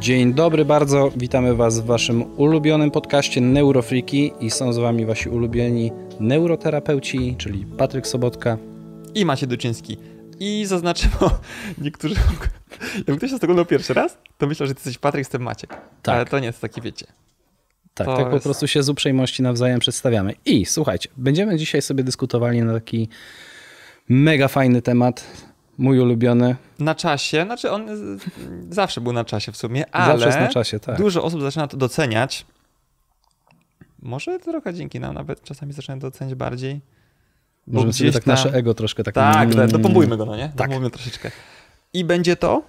Dzień dobry bardzo, witamy Was w Waszym ulubionym podcaście Neurofriki i są z Wami Wasi ulubieni neuroterapeuci, czyli Patryk Sobotka i Maciej Duczyński. I zaznaczymy, niektórzy, jak ktoś nas oglądał pierwszy raz, to myślę, że Ty jesteś Patryk, jestem Maciek. Tak. Ale to nie jest taki, wiecie, tak, to tak jest... po prostu się z uprzejmości nawzajem przedstawiamy. I słuchajcie, będziemy dzisiaj sobie dyskutowali na taki mega fajny temat, mój ulubiony. Na czasie, znaczy on y, zawsze był na czasie w sumie, ale zawsze jest na czasie, tak. dużo osób zaczyna to doceniać. Może trochę dzięki nam nawet czasami zaczyna to doceniać bardziej. Możemy sobie tak nasze ego troszkę tak... Tak, tak dopompujmy go, no nie? Tak. Dopompujmy troszeczkę. I będzie to?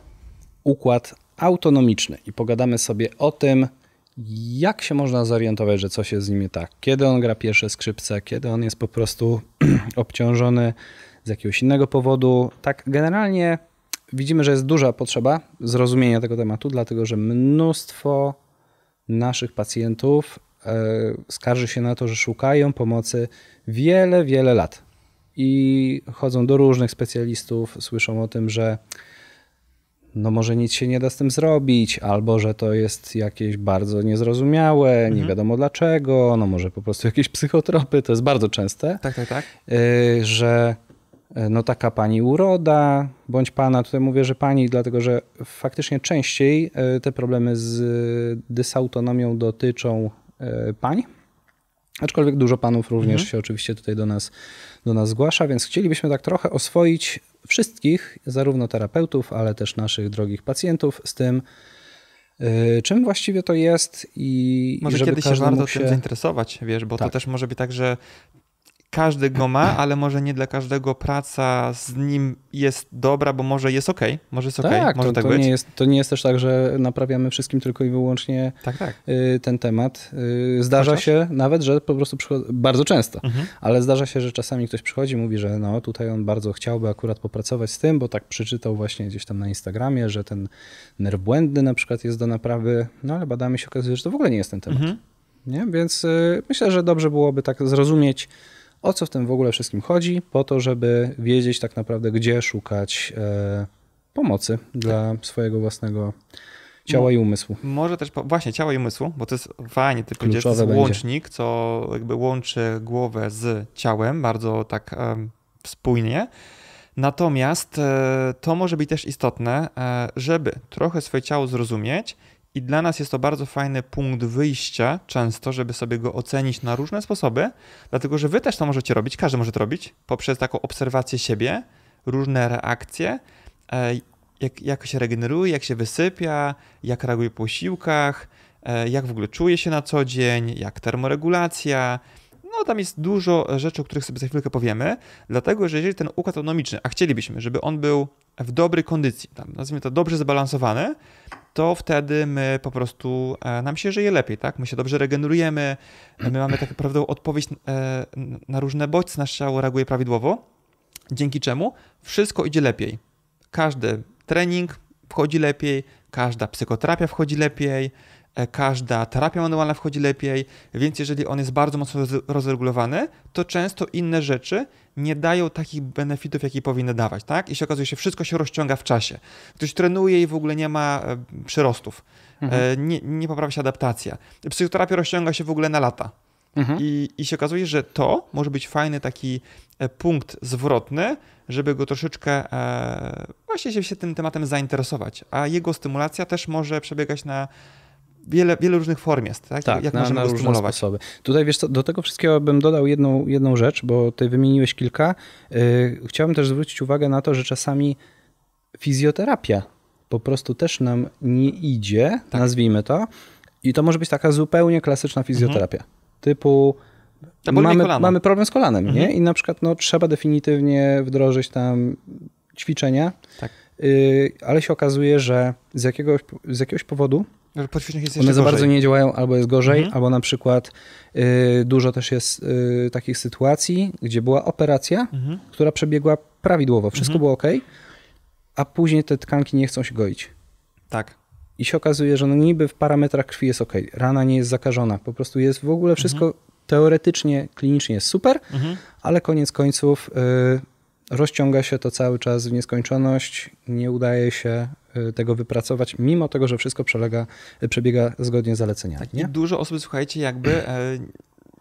Układ autonomiczny. I pogadamy sobie o tym, jak się można zorientować, że coś jest z nim nie tak. Kiedy on gra pierwsze skrzypce, kiedy on jest po prostu obciążony z jakiegoś innego powodu. Tak, generalnie widzimy, że jest duża potrzeba zrozumienia tego tematu, dlatego że mnóstwo naszych pacjentów e, skarży się na to, że szukają pomocy wiele, wiele lat. I chodzą do różnych specjalistów, słyszą o tym, że no może nic się nie da z tym zrobić, albo że to jest jakieś bardzo niezrozumiałe, mhm. nie wiadomo dlaczego, no może po prostu jakieś psychotropy, to jest bardzo częste. Tak, tak, tak. E, że E, no taka pani uroda, bądź pana, tutaj mówię, że pani, dlatego że faktycznie częściej e, te problemy z dysautonomią dotyczą e, pań, aczkolwiek dużo panów również mhm. się oczywiście tutaj do nas, do nas zgłasza, więc chcielibyśmy tak trochę oswoić wszystkich, zarówno terapeutów, ale też naszych drogich pacjentów z tym, Czym właściwie to jest i Może i żeby kiedyś się warto się... tym zainteresować, wiesz, bo tak. to też może być tak, że każdy go ma, ale może nie dla każdego praca z nim jest dobra, bo może jest okej, okay, może jest okej, okay, tak, może to, tak to być. Nie jest, to nie jest też tak, że naprawiamy wszystkim tylko i wyłącznie tak, tak. Y, ten temat. Y, zdarza Chociaż? się nawet, że po prostu przychodzi, bardzo często, mhm. ale zdarza się, że czasami ktoś przychodzi i mówi, że no tutaj on bardzo chciałby akurat popracować z tym, bo tak przeczytał właśnie gdzieś tam na Instagramie, że ten nerw błędny na przykład jest do naprawy, no ale badamy się okazuje, że to w ogóle nie jest ten temat. Mhm. Nie? Więc y, myślę, że dobrze byłoby tak zrozumieć, o co w tym w ogóle wszystkim chodzi? Po to, żeby wiedzieć tak naprawdę, gdzie szukać e, pomocy dla swojego własnego ciała i umysłu. Może też, właśnie, ciała i umysłu, bo to jest fajnie, ty powiedziesz, to jest łącznik, co jakby łączy głowę z ciałem, bardzo tak um, spójnie. Natomiast e, to może być też istotne, e, żeby trochę swoje ciało zrozumieć, i dla nas jest to bardzo fajny punkt wyjścia, często, żeby sobie go ocenić na różne sposoby, dlatego że wy też to możecie robić, każdy może to robić, poprzez taką obserwację siebie, różne reakcje, e, jak, jak się regeneruje, jak się wysypia, jak reaguje po siłkach, e, jak w ogóle czuje się na co dzień, jak termoregulacja. No, tam jest dużo rzeczy, o których sobie za chwilkę powiemy, dlatego że jeżeli ten układ autonomiczny, a chcielibyśmy, żeby on był w dobrej kondycji, tam nazwijmy to dobrze zbalansowany, to wtedy my po prostu, e, nam się żyje lepiej, tak? My się dobrze regenerujemy, my mamy tak naprawdę odpowiedź e, na różne bodźce, nasze ciało reaguje prawidłowo, dzięki czemu wszystko idzie lepiej. Każdy trening wchodzi lepiej, każda psychoterapia wchodzi lepiej, E, każda terapia manualna wchodzi lepiej, więc jeżeli on jest bardzo mocno rozregulowany, to często inne rzeczy nie dają takich benefitów, jakie powinny dawać, tak? I się okazuje, że wszystko się rozciąga w czasie. Ktoś trenuje i w ogóle nie ma e, przyrostów, e, mhm. nie, nie poprawia się adaptacja. Psychoterapia rozciąga się w ogóle na lata. Mhm. I, I się okazuje, że to może być fajny taki punkt zwrotny, żeby go troszeczkę e, właśnie się, się tym tematem zainteresować. A jego stymulacja też może przebiegać na wiele, wiele różnych form jest, tak? tak Jak na, możemy na różne stymulować? sposoby. Tutaj wiesz co, do tego wszystkiego bym dodał jedną, jedną rzecz, bo ty wymieniłeś kilka. Y, chciałbym też zwrócić uwagę na to, że czasami fizjoterapia po prostu też nam nie idzie, tak. nazwijmy to. I to może być taka zupełnie klasyczna mhm. fizjoterapia. Mhm. Typu mamy, mamy, problem z kolanem, mhm. nie? I na przykład no, trzeba definitywnie wdrożyć tam ćwiczenia, tak. Y, ale się okazuje, że z jakiegoś, z jakiegoś powodu one za bardzo nie działają, albo jest gorzej, mhm. albo na przykład y, dużo też jest y, takich sytuacji, gdzie była operacja, mhm. która przebiegła prawidłowo, wszystko mhm. było ok, a później te tkanki nie chcą się goić. Tak. I się okazuje, że no niby w parametrach krwi jest ok, rana nie jest zakażona, po prostu jest w ogóle wszystko mhm. teoretycznie, klinicznie jest super, mhm. ale koniec końców y, rozciąga się to cały czas w nieskończoność, nie udaje się E, tego wypracować, mimo tego, że wszystko przelega, e, przebiega zgodnie z zaleceniami. Tak, nie? Dużo osób, słuchajcie, jakby e,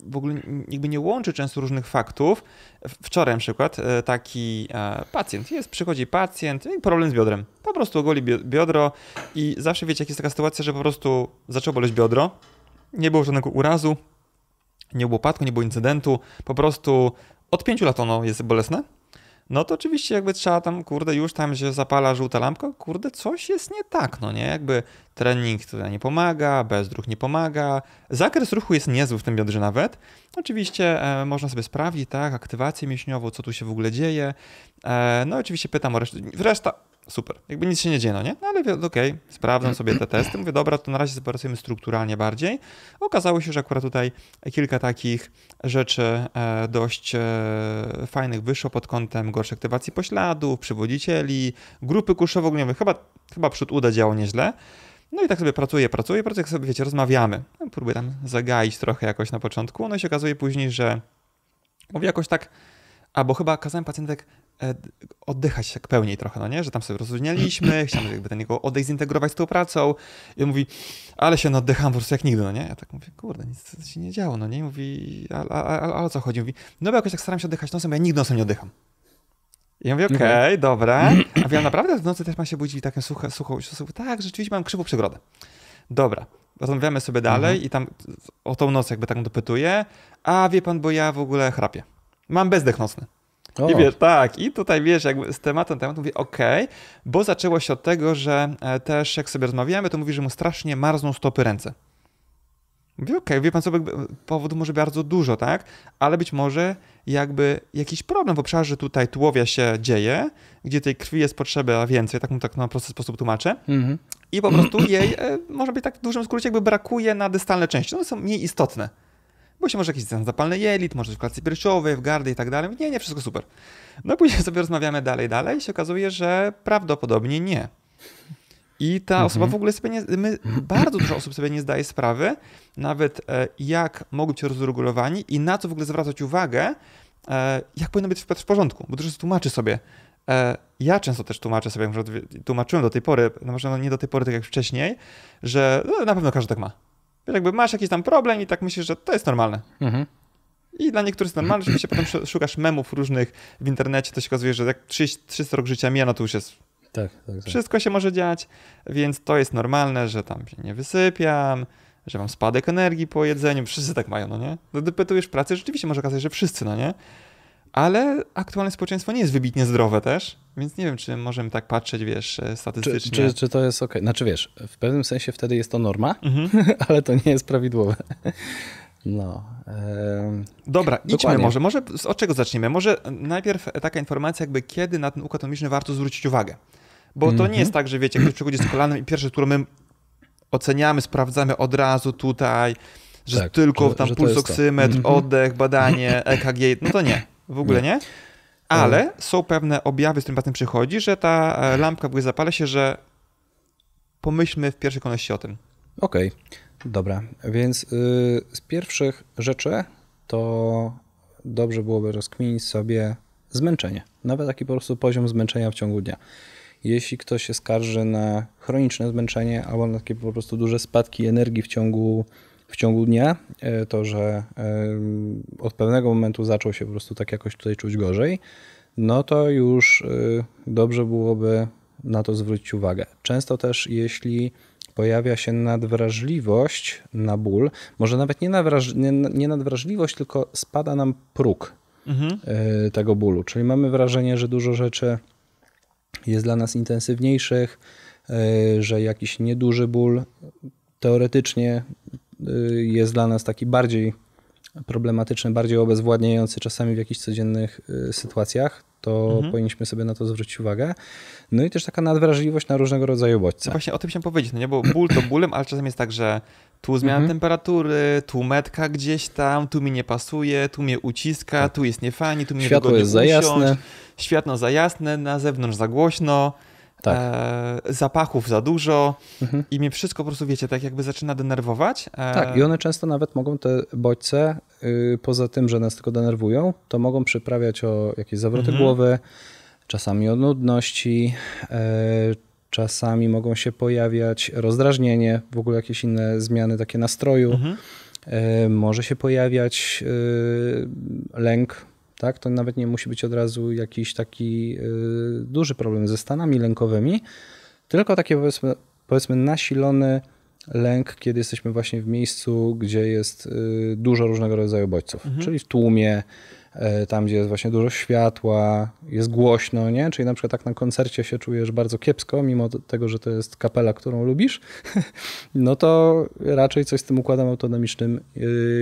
w ogóle jakby nie łączy często różnych faktów. Wczoraj na przykład taki pacjent, jest, przychodzi pacjent no i problem z biodrem. Po prostu ogoli biodro i zawsze wiecie, jak jest taka sytuacja, że po prostu zaczęło boleć biodro, nie było żadnego urazu, nie było upadku, nie było incydentu, po prostu od pięciu lat ono jest bolesne no to oczywiście jakby trzeba tam, kurde, już tam się zapala żółta lampka, kurde, coś jest nie tak, no nie? Jakby trening tutaj nie pomaga, bezruch nie pomaga, zakres ruchu jest niezły w tym biodrze nawet. Oczywiście e, można sobie sprawdzić, tak, aktywację mięśniową, co tu się w ogóle dzieje. E, no oczywiście pytam o resztę. Reszta, super. Jakby nic się nie dzieje, no nie? No ale okej, okay, sprawdzam sobie te testy. Mówię, dobra, to na razie zapracujemy strukturalnie bardziej. Okazało się, że akurat tutaj kilka takich rzeczy e, dość e, fajnych wyszło pod kątem gorszej aktywacji pośladów, przywodzicieli, grupy kurszowo ogniowej Chyba, chyba przód uda działo nieźle. No i tak sobie pracuję, pracuję, pracuję, jak sobie, wiecie, rozmawiamy. No, próbuję tam zagaić trochę jakoś na początku, no i się okazuje później, że mówię jakoś tak, albo chyba kazałem pacjentek E, oddychać tak pełniej trochę, no nie? Że tam sobie rozróżnialiśmy, chciałem jakby ten jego odejść, zintegrować z tą pracą. I on mówi, ale się oddycham po prostu jak nigdy, no nie? Ja tak mówię, kurde, nic się nie działo, no nie? I mówi, ale o co chodzi? Mówi, no bo jakoś tak staram się oddychać nosem, ja nigdy nosem nie oddycham. I ja mówię, okej, okay, dobra. A wiem, naprawdę w nocy też ma się budzić i taką suchą, suchą, tak, rzeczywiście mam krzywą przegrodę. Dobra, rozmawiamy sobie dalej mhm. i tam o tą noc jakby tak dopytuję, a wie pan, bo ja w ogóle chrapię. Mam bezdech nocny. O. I wiesz, tak, i tutaj wiesz, jakby z tematem temat mówię, okej, okay, bo zaczęło się od tego, że e, też jak sobie rozmawiamy, to mówi, że mu strasznie marzną stopy ręce. Mówię, okej, okay, wie pan co, e, powodu może bardzo dużo, tak? Ale być może jakby jakiś problem w obszarze tutaj tułowia się dzieje, gdzie tej krwi jest potrzeba więcej, tak mu tak na prosty sposób tłumaczę. Mm -hmm. I po prostu jej, e, może być tak w dużym skrócie, jakby brakuje na dystalne części. One są mniej istotne bo się może jakiś stan zapalny jelit, może w klatce piersiowej, w gardy i tak dalej. Nie, nie, wszystko super. No później sobie rozmawiamy dalej, dalej i się okazuje, że prawdopodobnie nie. I ta mhm. osoba w ogóle sobie nie, my, bardzo dużo osób sobie nie zdaje sprawy, nawet e, jak mogą być rozregulowani i na co w ogóle zwracać uwagę, e, jak powinno być w porządku, bo dużo tłumaczy sobie. E, ja często też tłumaczę sobie, tłumaczyłem do tej pory, no może nie do tej pory, tak jak wcześniej, że no, na pewno każdy tak ma. Wiesz, jakby masz jakiś tam problem i tak myślisz, że to jest normalne. Mhm. I dla niektórych jest normalne, że się potem szukasz memów różnych w internecie, to się okazuje, że jak 30, 300 rok życia mija, no to już jest tak, tak, tak. Wszystko się może dziać, więc to jest normalne, że tam się nie wysypiam, że mam spadek energii po jedzeniu. Wszyscy tak mają, no nie? No, Dopytujesz pracy, rzeczywiście może okazać, że wszyscy, no nie? Ale aktualne społeczeństwo nie jest wybitnie zdrowe też, więc nie wiem, czy możemy tak patrzeć, wiesz, e, statystycznie. Czy, czy, czy to jest ok? Znaczy wiesz, w pewnym sensie wtedy jest to norma, mhm. ale to nie jest prawidłowe. No. Dobra, Dokładnie. idźmy może. Może od czego zaczniemy? Może najpierw e, taka informacja, jakby kiedy na ten układ atomiczny warto zwrócić uwagę. Bo to nie mhm. jest tak, że wiecie, ktoś przychodzi z kolanem i pierwsze, które my oceniamy, sprawdzamy od razu tutaj, że tak, tylko że, tam że pulsoksymetr, mhm. oddech, badanie, EKG, e no to nie w ogóle nie. nie? Ale są pewne objawy, z którym potem przychodzi, że ta e, lampka w ogóle zapala się, że pomyślmy w pierwszej kolejności o tym. Okej, okay. dobra. Więc yy, z pierwszych rzeczy to dobrze byłoby rozkminić sobie zmęczenie. Nawet taki po prostu poziom zmęczenia w ciągu dnia. Jeśli ktoś się skarży na chroniczne zmęczenie albo na takie po prostu duże spadki energii w ciągu w ciągu dnia, e, to, że e, od pewnego momentu zaczął się po prostu tak jakoś tutaj czuć gorzej, no to już e, dobrze byłoby na to zwrócić uwagę. Często też, jeśli pojawia się nadwrażliwość na ból, może nawet nie, nie, nie nadwrażliwość, tylko spada nam próg mhm. tego bólu. Czyli mamy wrażenie, że dużo rzeczy jest dla nas intensywniejszych, że jakiś nieduży ból teoretycznie Y, jest dla nas taki bardziej problematyczny, bardziej obezwładniający czasami w jakichś codziennych y, sytuacjach, to mhm. powinniśmy sobie na to zwrócić uwagę. No i też taka nadwrażliwość na różnego rodzaju bodźce. No właśnie o tym się powiedzieć, no nie, bo ból to bólem, ale czasem jest tak, że tu zmiana mhm. temperatury, tu metka gdzieś tam, tu mi nie pasuje, tu mnie uciska, tak. tu jest niefajnie, tu mnie Światło jest usiąść, za jasne. Światło za jasne, na zewnątrz za głośno tak. e, zapachów za dużo mhm. i mnie wszystko po prostu, wiecie, tak jakby zaczyna denerwować. E... Tak, i one często nawet mogą te bodźce, y, poza tym, że nas tylko denerwują, to mogą przyprawiać o jakieś zawroty mhm. głowy, czasami o nudności, e, czasami mogą się pojawiać rozdrażnienie, w ogóle jakieś inne zmiany takie nastroju. Mhm. E, może się pojawiać y, lęk tak? To nawet nie musi być od razu jakiś taki y, duży problem ze stanami lękowymi, tylko takie powiedzmy, powiedzmy nasilony lęk, kiedy jesteśmy właśnie w miejscu, gdzie jest y, dużo różnego rodzaju bodźców, mhm. czyli w tłumie, E, tam gdzie jest właśnie dużo światła, jest głośno, nie? Czyli na przykład tak na koncercie się czujesz bardzo kiepsko, mimo tego, że to jest kapela, którą lubisz, no to raczej coś z tym układem autonomicznym e,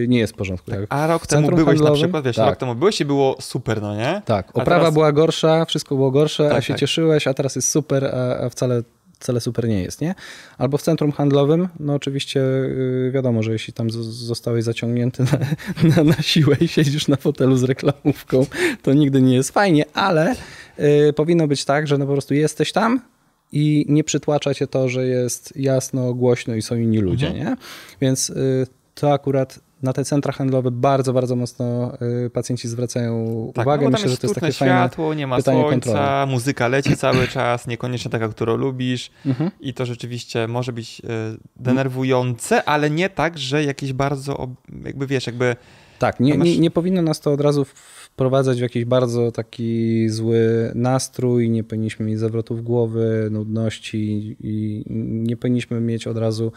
nie jest w porządku. Tak, a rok temu byłeś na przykład, wiesz, tak. rok temu byłeś i było super, no nie? Tak, oprawa teraz... była gorsza, wszystko było gorsze, tak, a się tak. cieszyłeś, a teraz jest super, a, a wcale wcale super nie jest, nie? Albo w centrum handlowym, no oczywiście y, wiadomo, że jeśli tam zostałeś zaciągnięty na, na, na siłę i siedzisz na fotelu z reklamówką, to nigdy nie jest fajnie, ale y, powinno być tak, że no po prostu jesteś tam, i nie przytłacza cię to, że jest jasno, głośno i są inni ludzie, mhm. nie? Więc y, to akurat na te centra handlowe bardzo, bardzo mocno y, pacjenci zwracają tak, uwagę. No Myślę, że to jest takie światło, fajne nie ma pytanie słońca, kontroli. muzyka leci cały czas, niekoniecznie taka, którą lubisz mhm. i to rzeczywiście może być y, denerwujące, ale nie tak, że jakieś bardzo, jakby wiesz, jakby... Tak, nie, masz... nie, nie powinno nas to od razu wprowadzać w jakiś bardzo taki zły nastrój, nie powinniśmy mieć zawrotów głowy, nudności i nie powinniśmy mieć od razu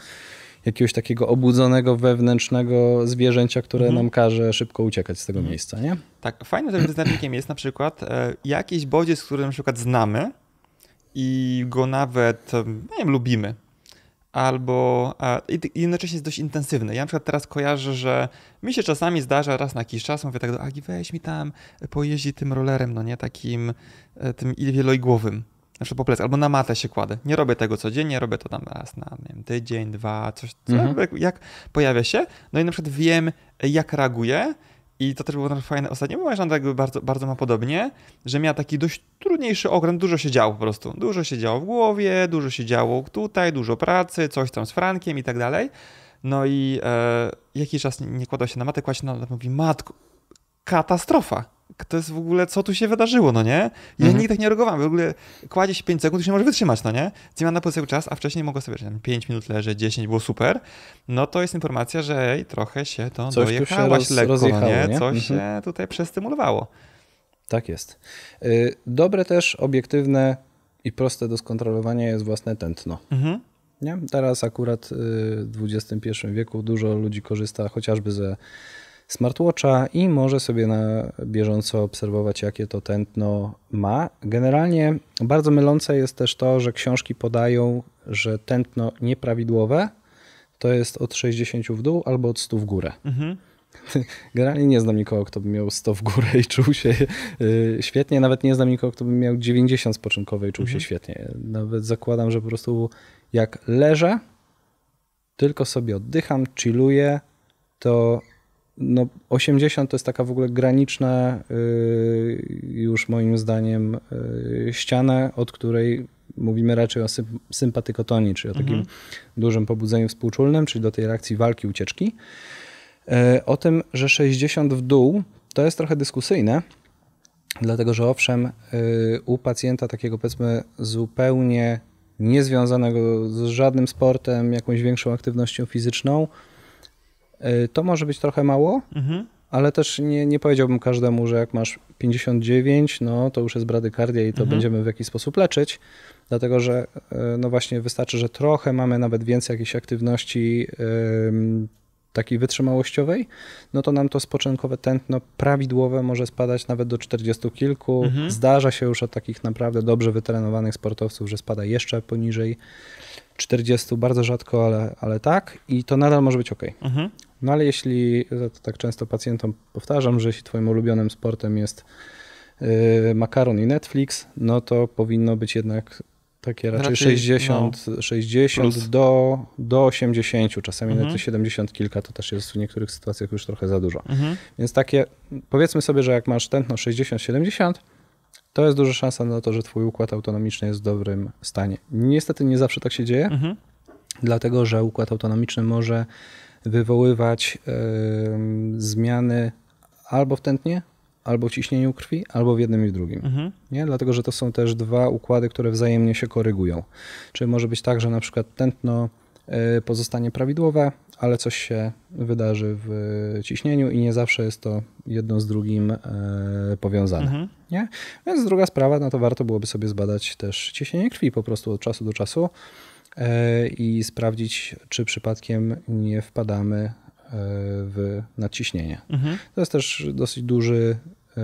jakiegoś takiego obudzonego wewnętrznego zwierzęcia, które mhm. nam każe szybko uciekać z tego mhm. miejsca, nie? Tak, fajnym tym znacznikiem jest na przykład e, jakiś bodziec, który na przykład znamy i go nawet, e, nie wiem, lubimy. Albo e, i jednocześnie jest dość intensywny. Ja na przykład teraz kojarzę, że mi się czasami zdarza raz na jakiś czas, mówię tak do Agi, weź mi tam pojeździ tym rollerem, no nie, takim tym wieloigłowym na przykład po plecy, albo na matę się kładę. Nie robię tego codziennie, robię to tam raz na wiem, tydzień, dwa, coś, co, mhm. jak pojawia się. No i na przykład wiem, jak reaguje i to też było tam fajne ostatnio, bo moja żona jakby bardzo, bardzo ma podobnie, że miała taki dość trudniejszy okręt, dużo się działo po prostu. Dużo się działo w głowie, dużo się działo tutaj, dużo pracy, coś tam z Frankiem i tak dalej. No i e, jakiś czas nie, nie się na matę, kładł się na matę, mówi, matko, katastrofa to jest w ogóle, co tu się wydarzyło, no nie? Ja nikt mhm. nigdy tak nie reagowałem, w ogóle kładzie się 5 sekund, już nie może wytrzymać, no nie? Zmiana na cały czas, a wcześniej mogło sobie, że 5 minut leży, 10, było super, no to jest informacja, że ej, trochę się to Coś dojechałaś się lekko, no nie? nie? Coś się mhm. tutaj przestymulowało. Tak jest. Y, dobre też, obiektywne i proste do skontrolowania jest własne tętno. Mhm. nie? Teraz akurat y, w XXI wieku dużo ludzi korzysta chociażby ze smartwatcha i może sobie na bieżąco obserwować, jakie to tętno ma. Generalnie bardzo mylące jest też to, że książki podają, że tętno nieprawidłowe to jest od 60 w dół albo od 100 w górę. Mhm. Generalnie nie znam nikogo, kto by miał 100 w górę i czuł się y, świetnie. Nawet nie znam nikogo, kto by miał 90 spoczynkowe i czuł mhm. się świetnie. Nawet zakładam, że po prostu jak leżę, tylko sobie oddycham, chilluję, to no 80 to jest taka w ogóle graniczna y, już moim zdaniem y, ściana, od której mówimy raczej o sympatykotonii, czyli o takim mhm. dużym pobudzeniu współczulnym, czyli do tej reakcji walki, ucieczki. Y, o tym, że 60 w dół to jest trochę dyskusyjne, dlatego że owszem, u pacjenta takiego powiedzmy zupełnie niezwiązanego z żadnym sportem, jakąś większą aktywnością fizyczną, Y, to może być trochę mało, mhm. ale też nie, nie powiedziałbym każdemu, że jak masz 59, no to już jest bradykardia i to mhm. będziemy w jakiś sposób leczyć, dlatego że y, no właśnie wystarczy, że trochę mamy nawet więcej jakiejś aktywności takiej wytrzymałościowej, no to nam to spoczynkowe tętno prawidłowe może spadać nawet do 40 kilku. Mhm. Zdarza się już od takich naprawdę dobrze wytrenowanych sportowców, że spada jeszcze poniżej 40, bardzo rzadko, ale, ale tak i to nadal może być ok. Mhm. No ale jeśli, to tak często pacjentom powtarzam, że jeśli twoim ulubionym sportem jest yy, makaron i Netflix, no to powinno być jednak takie raczej, raczej 60, no, 60 do, do 80, czasami mhm. nawet 70 kilka to też jest w niektórych sytuacjach już trochę za dużo. Mhm. Więc takie, powiedzmy sobie, że jak masz tętno 60-70, to jest duża szansa na to, że twój układ autonomiczny jest w dobrym stanie. Niestety nie zawsze tak się dzieje, mhm. dlatego że układ autonomiczny może wywoływać yy, zmiany albo w tętnie, albo ciśnieniu krwi, albo w jednym i w drugim. Mhm. Nie? Dlatego, że to są też dwa układy, które wzajemnie się korygują. Czyli może być tak, że na przykład tętno e, pozostanie prawidłowe, ale coś się wydarzy w ciśnieniu i nie zawsze jest to jedno z drugim e, powiązane. Mhm. Nie? Więc druga sprawa, no to warto byłoby sobie zbadać też ciśnienie krwi po prostu od czasu do czasu e, i sprawdzić, czy przypadkiem nie wpadamy w nadciśnienie. Mhm. To jest też dosyć duży, e,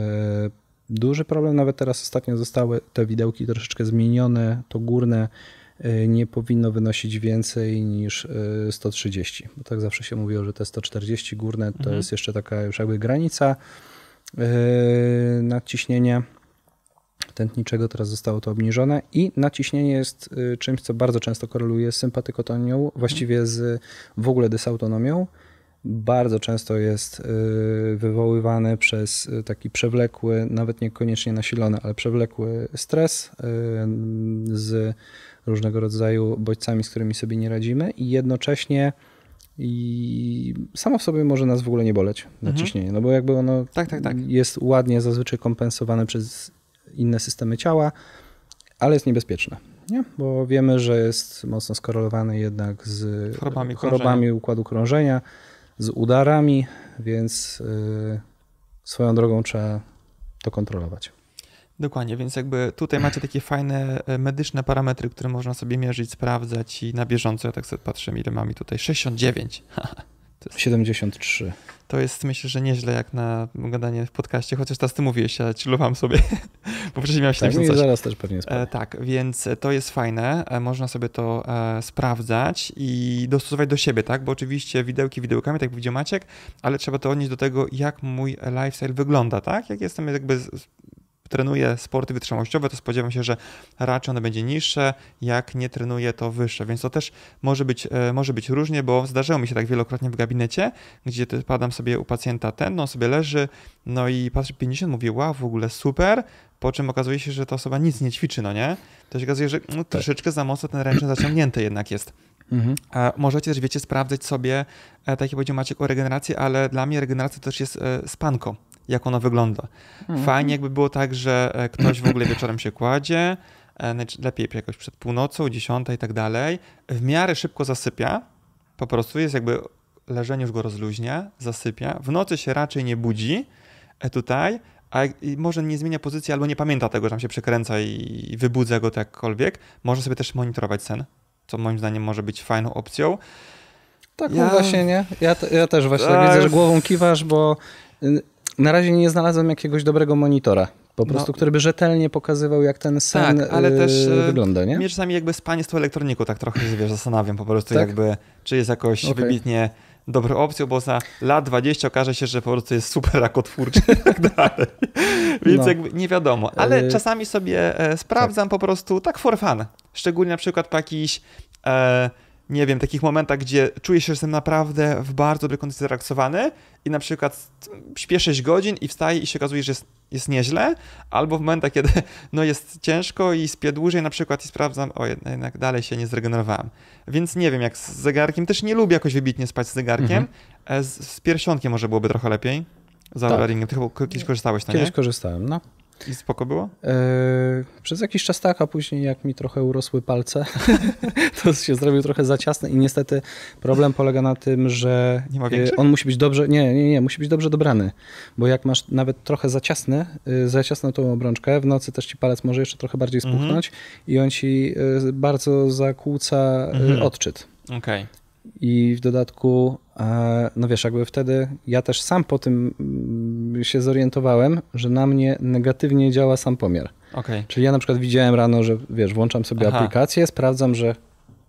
duży problem. Nawet teraz ostatnio zostały te widełki troszeczkę zmienione. To górne e, nie powinno wynosić więcej niż 130, e, bo tak zawsze się mówiło, że te 140 górne to mhm. jest jeszcze taka już jakby granica nadciśnienia tętniczego, teraz zostało to obniżone i naciśnienie jest czymś, co bardzo często koreluje z sympatykotonią, właściwie z w ogóle dysautonomią bardzo często jest y, wywoływany przez y, taki przewlekły, nawet niekoniecznie nasilony, ale przewlekły stres y, z różnego rodzaju bodźcami, z którymi sobie nie radzimy i jednocześnie i samo w sobie może nas w ogóle nie boleć mhm. naciśnienie, no bo jakby ono tak, tak, tak. jest ładnie zazwyczaj kompensowane przez inne systemy ciała, ale jest niebezpieczne, nie? bo wiemy, że jest mocno skorelowany jednak z chorobami, chorobami układu krążenia z udarami, więc y, swoją drogą trzeba to kontrolować. Dokładnie, więc jakby tutaj macie takie fajne e, medyczne parametry, które można sobie mierzyć, sprawdzać i na bieżąco, ja tak sobie patrzę, ile mam tutaj 69. To jest, 73. To jest myślę, że nieźle jak na gadanie w podcaście, chociaż teraz ty mówiłeś, ja chillowałem sobie, bo wcześniej miałem 70 tak, no zaraz też pewnie e, Tak, więc to jest fajne, e, można sobie to e, sprawdzać i dostosować do siebie, tak? Bo oczywiście widełki widełkami, tak jak powiedział Maciek, ale trzeba to odnieść do tego, jak mój lifestyle wygląda, tak? Jak jestem jakby trenuje sporty wytrzymałościowe, to spodziewam się, że raczej one będzie niższe, jak nie trenuje to wyższe, więc to też może być, e, może być różnie, bo zdarzało mi się tak wielokrotnie w gabinecie, gdzie padam sobie u pacjenta ten, no on sobie leży, no i patrzy 50, mówię, wow, w ogóle super, po czym okazuje się, że ta osoba nic nie ćwiczy, no nie? To się okazuje, że no, tak. troszeczkę za mocno ten ręczny zaciągnięty jednak jest. Mhm. Możecie też, wiecie, sprawdzać sobie, e, tak jak powiedział Maciek, o regenerację, ale dla mnie regeneracja też jest e, spanko jak ona wygląda. Mhm. Fajnie jakby było tak, że e, ktoś w ogóle wieczorem się kładzie, e, lepiej jakoś przed północą, dziesiąta i tak dalej, w miarę szybko zasypia, po prostu jest jakby leżenie już go rozluźnia, zasypia, w nocy się raczej nie budzi e, tutaj, a może nie zmienia pozycji albo nie pamięta tego, że tam się przekręca i wybudza go to jakkolwiek, może sobie też monitorować sen, co moim zdaniem może być fajną opcją. Tak, ja... właśnie nie. Ja, ja też właśnie tak widzę, że głową kiwasz, bo y, na razie nie znalazłem jakiegoś dobrego monitora. Po no. prostu, no. który by rzetelnie pokazywał, jak ten sen tak, ale y, też, y, wygląda, nie? Mnie czasami jakby spanie z tą elektroniką tak trochę wiesz, zastanawiam po prostu tak? jakby, czy jest jakoś okay. wybitnie dobrą opcją, bo za lat 20 okaże się, że po prostu jest super rakotwórczy i tak dalej. Więc no. jakby nie wiadomo. Ale y, czasami sobie e, sprawdzam tak. po prostu tak for fun. Szczególnie na przykład po jakichś e, nie wiem, takich momentach, gdzie czuję się, że jestem naprawdę w bardzo dobrej kondycji zrelaksowany i na przykład śpię 6 godzin i wstaję i się okazuje, że jest, jest nieźle, albo w momentach, kiedy no jest ciężko i spię dłużej na przykład i sprawdzam, o jednak dalej się nie zregenerowałem. Więc nie wiem, jak z zegarkiem, też nie lubię jakoś wybitnie spać z zegarkiem, mhm. E, z, z pierścionkiem może byłoby trochę lepiej. Za tak. Rollingiem. Ty chyba kiedyś korzystałeś, tak? kiedyś nie? Kiedyś korzystałem, no. I spoko było? Yy, przez jakiś czas tak, a później jak mi trochę urosły palce, to się zrobił trochę za ciasne i niestety problem polega na tym, że nie ma e, on musi być dobrze, nie, nie, nie, musi być dobrze dobrany, bo jak masz nawet trochę za ciasne, za ciasną tą obrączkę, w nocy też ci palec może jeszcze trochę bardziej spuchnąć mm -hmm. i on ci e, bardzo zakłóca mm -hmm. odczyt. Okej. Okay. I w dodatku, e, no wiesz, jakby wtedy ja też sam po tym mm, się zorientowałem, że na mnie negatywnie działa sam pomiar. Okay. Czyli ja na przykład widziałem rano, że wiesz, włączam sobie Aha. aplikację, sprawdzam, że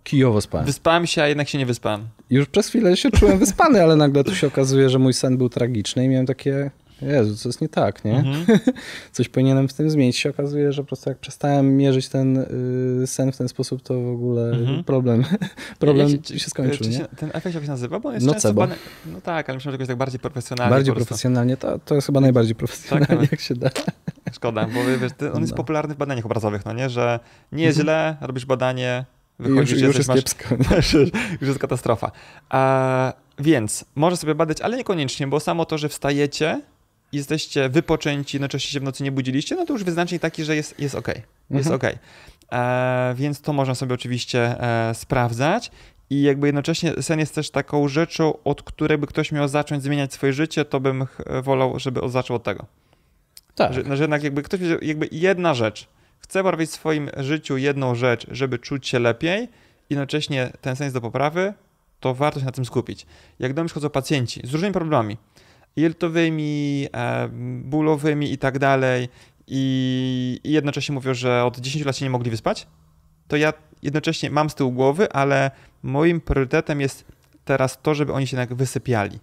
kijowo spałem. Wyspałem się, a jednak się nie wyspałem. Już przez chwilę się czułem wyspany, ale nagle tu się okazuje, że mój sen był tragiczny i miałem takie, Jezu, co jest nie tak, nie? Mhm. Coś powinienem w tym zmienić. Się okazuje, że po prostu jak przestałem mierzyć ten y, sen w ten sposób, to w ogóle mhm. problem, problem ja, ja, czy, się skończył, czy, nie? Się, ten efekt jak się nazywa? Bo on jest Nocebo. Bane... No tak, ale myślę, że jakoś tak bardziej profesjonalnie. Bardziej profesjonalnie, to, to jest chyba najbardziej profesjonalnie, tak, tak. jak się da. Szkoda, bo wiesz, on jest no. popularny w badaniach obrazowych, no nie? Że nie jest mhm. źle, robisz badanie, wychodzisz, już, już jesteś, jest kiepsko. Masz, już jest katastrofa. A, więc może sobie badać, ale niekoniecznie, bo samo to, że wstajecie, jesteście wypoczęci, jednocześnie się w nocy nie budziliście, no to już wyznacznik taki, że jest, jest ok. Jest mhm. ok. E, więc to można sobie oczywiście e, sprawdzać. I jakby jednocześnie sen jest też taką rzeczą, od której by ktoś miał zacząć zmieniać swoje życie, to bym wolał, żeby zaczął od tego. Tak. Że, no, że jednak jakby ktoś, jakby jedna rzecz. Chcę poprawić w swoim życiu jedną rzecz, żeby czuć się lepiej, jednocześnie ten sen jest do poprawy, to warto się na tym skupić. Jak do mnie przychodzą pacjenci z różnymi problemami, jeltowymi, e, bólowymi i tak dalej, i jednocześnie mówią, że od 10 lat się nie mogli wyspać, to ja jednocześnie mam z tyłu głowy, ale moim priorytetem jest teraz to, żeby oni się jednak wysypiali.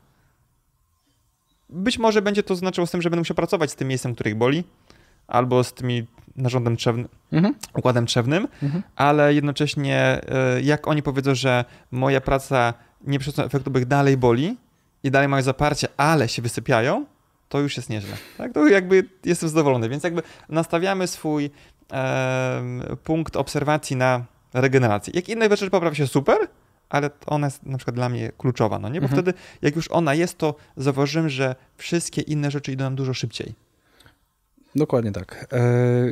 Być może będzie to znaczyło z tym, że będę musiał pracować z tym miejscem, które ich boli, albo z tymi narządem trzewnym, mhm. układem trzewnym, mhm. ale jednocześnie e, jak oni powiedzą, że moja praca nie przyniosła efektu, bo ich dalej boli, i dalej mają zaparcie, ale się wysypiają, to już jest nieźle. Tak? To jakby jestem zadowolony. Więc jakby nastawiamy swój e, punkt obserwacji na regenerację. Jak inne rzeczy poprawi się super, ale ona jest na przykład dla mnie kluczowa, no nie? Bo mhm. wtedy jak już ona jest, to zauważyłem, że wszystkie inne rzeczy idą nam dużo szybciej. Dokładnie tak. E,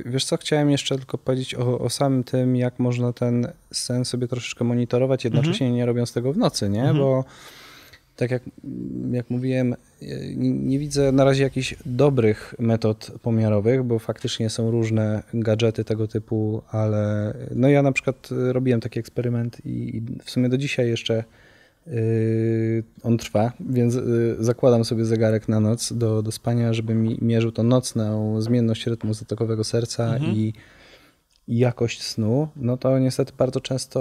wiesz co, chciałem jeszcze tylko powiedzieć o, o samym tym, jak można ten sen sobie troszeczkę monitorować, jednocześnie mhm. nie robiąc tego w nocy, nie? Mhm. Bo tak jak, jak mówiłem, e, nie widzę na razie jakichś dobrych metod pomiarowych, bo faktycznie są różne gadżety tego typu, ale no ja na przykład e, robiłem taki eksperyment i w sumie do dzisiaj jeszcze e, on trwa, więc zakładam sobie zegarek na noc do, do spania, żeby mi mierzył to nocną zmienność rytmu zatokowego serca mhm. i jakość snu, no to niestety bardzo często.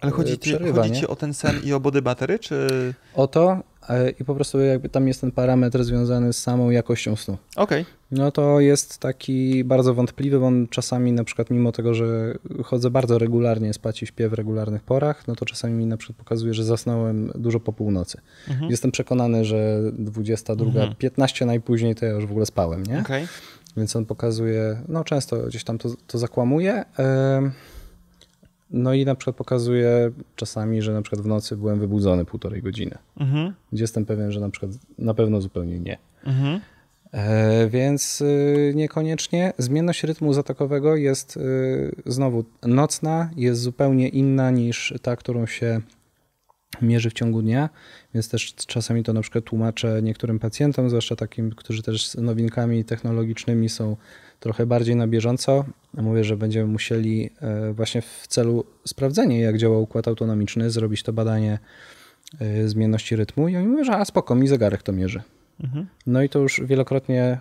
Ale chodzi, e, przerywa, chodzi ci o ten sen i o body battery, czy. O to e, i po prostu jakby tam jest ten parametr związany z samą jakością snu. Okej. Okay. No to jest taki bardzo wątpliwy, bo on czasami na przykład mimo tego, że chodzę bardzo regularnie spać i śpię w regularnych porach, no to czasami mi na przykład pokazuje, że zasnąłem dużo po północy. Mhm. Jestem przekonany, że 22, mhm. najpóźniej to ja już w ogóle spałem, nie? Okej. Okay. Więc on pokazuje, no często gdzieś tam to, to zakłamuje. No i na przykład pokazuje czasami, że na przykład w nocy byłem wybudzony półtorej godziny. Mhm. Gdzie jestem pewien, że na przykład na pewno zupełnie nie. Mhm. E, więc y, niekoniecznie zmienność rytmu zatokowego jest y, znowu nocna, jest zupełnie inna niż ta, którą się mierzy w ciągu dnia, więc też czasami to na przykład tłumaczę niektórym pacjentom, zwłaszcza takim, którzy też z nowinkami technologicznymi są trochę bardziej na bieżąco. Mówię, że będziemy musieli e, właśnie w celu sprawdzenia, jak działa układ autonomiczny, zrobić to badanie e, zmienności rytmu i oni mówią, że a spoko, mi zegarek to mierzy. Mhm. No i to już wielokrotnie e,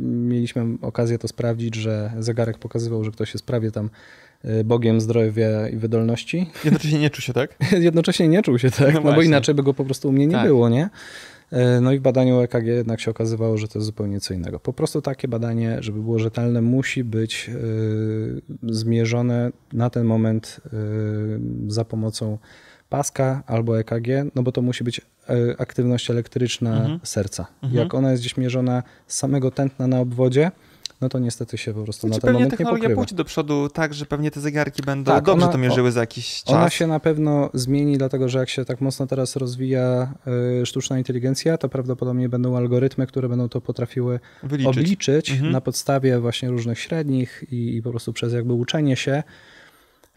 mieliśmy okazję to sprawdzić, że zegarek pokazywał, że ktoś jest prawie tam Y, Bogiem zdrowia i wydolności. Jednocześnie nie czuł się tak? Jednocześnie nie czuł się tak, no, no bo inaczej by go po prostu u mnie nie tak. było, nie? Y, no i w badaniu EKG jednak się okazywało, że to jest zupełnie co innego. Po prostu takie badanie, żeby było rzetelne, musi być y, zmierzone na ten moment za pomocą paska albo EKG, no bo to musi być aktywność elektryczna mhm. serca. Mhm. Jak ona jest gdzieś mierzona z samego tętna na obwodzie, no to niestety się po prostu znaczy, na ten pewnie moment nie pokrywa. technologia pójdzie do przodu tak, że pewnie te zegarki będą tak, dobrze ona, to mierzyły za jakiś czas. Ona się na pewno zmieni, dlatego że jak się tak mocno teraz rozwija y, sztuczna inteligencja, to prawdopodobnie będą algorytmy, które będą to potrafiły Wyliczyć. obliczyć mhm. na podstawie właśnie różnych średnich i, i po prostu przez jakby uczenie się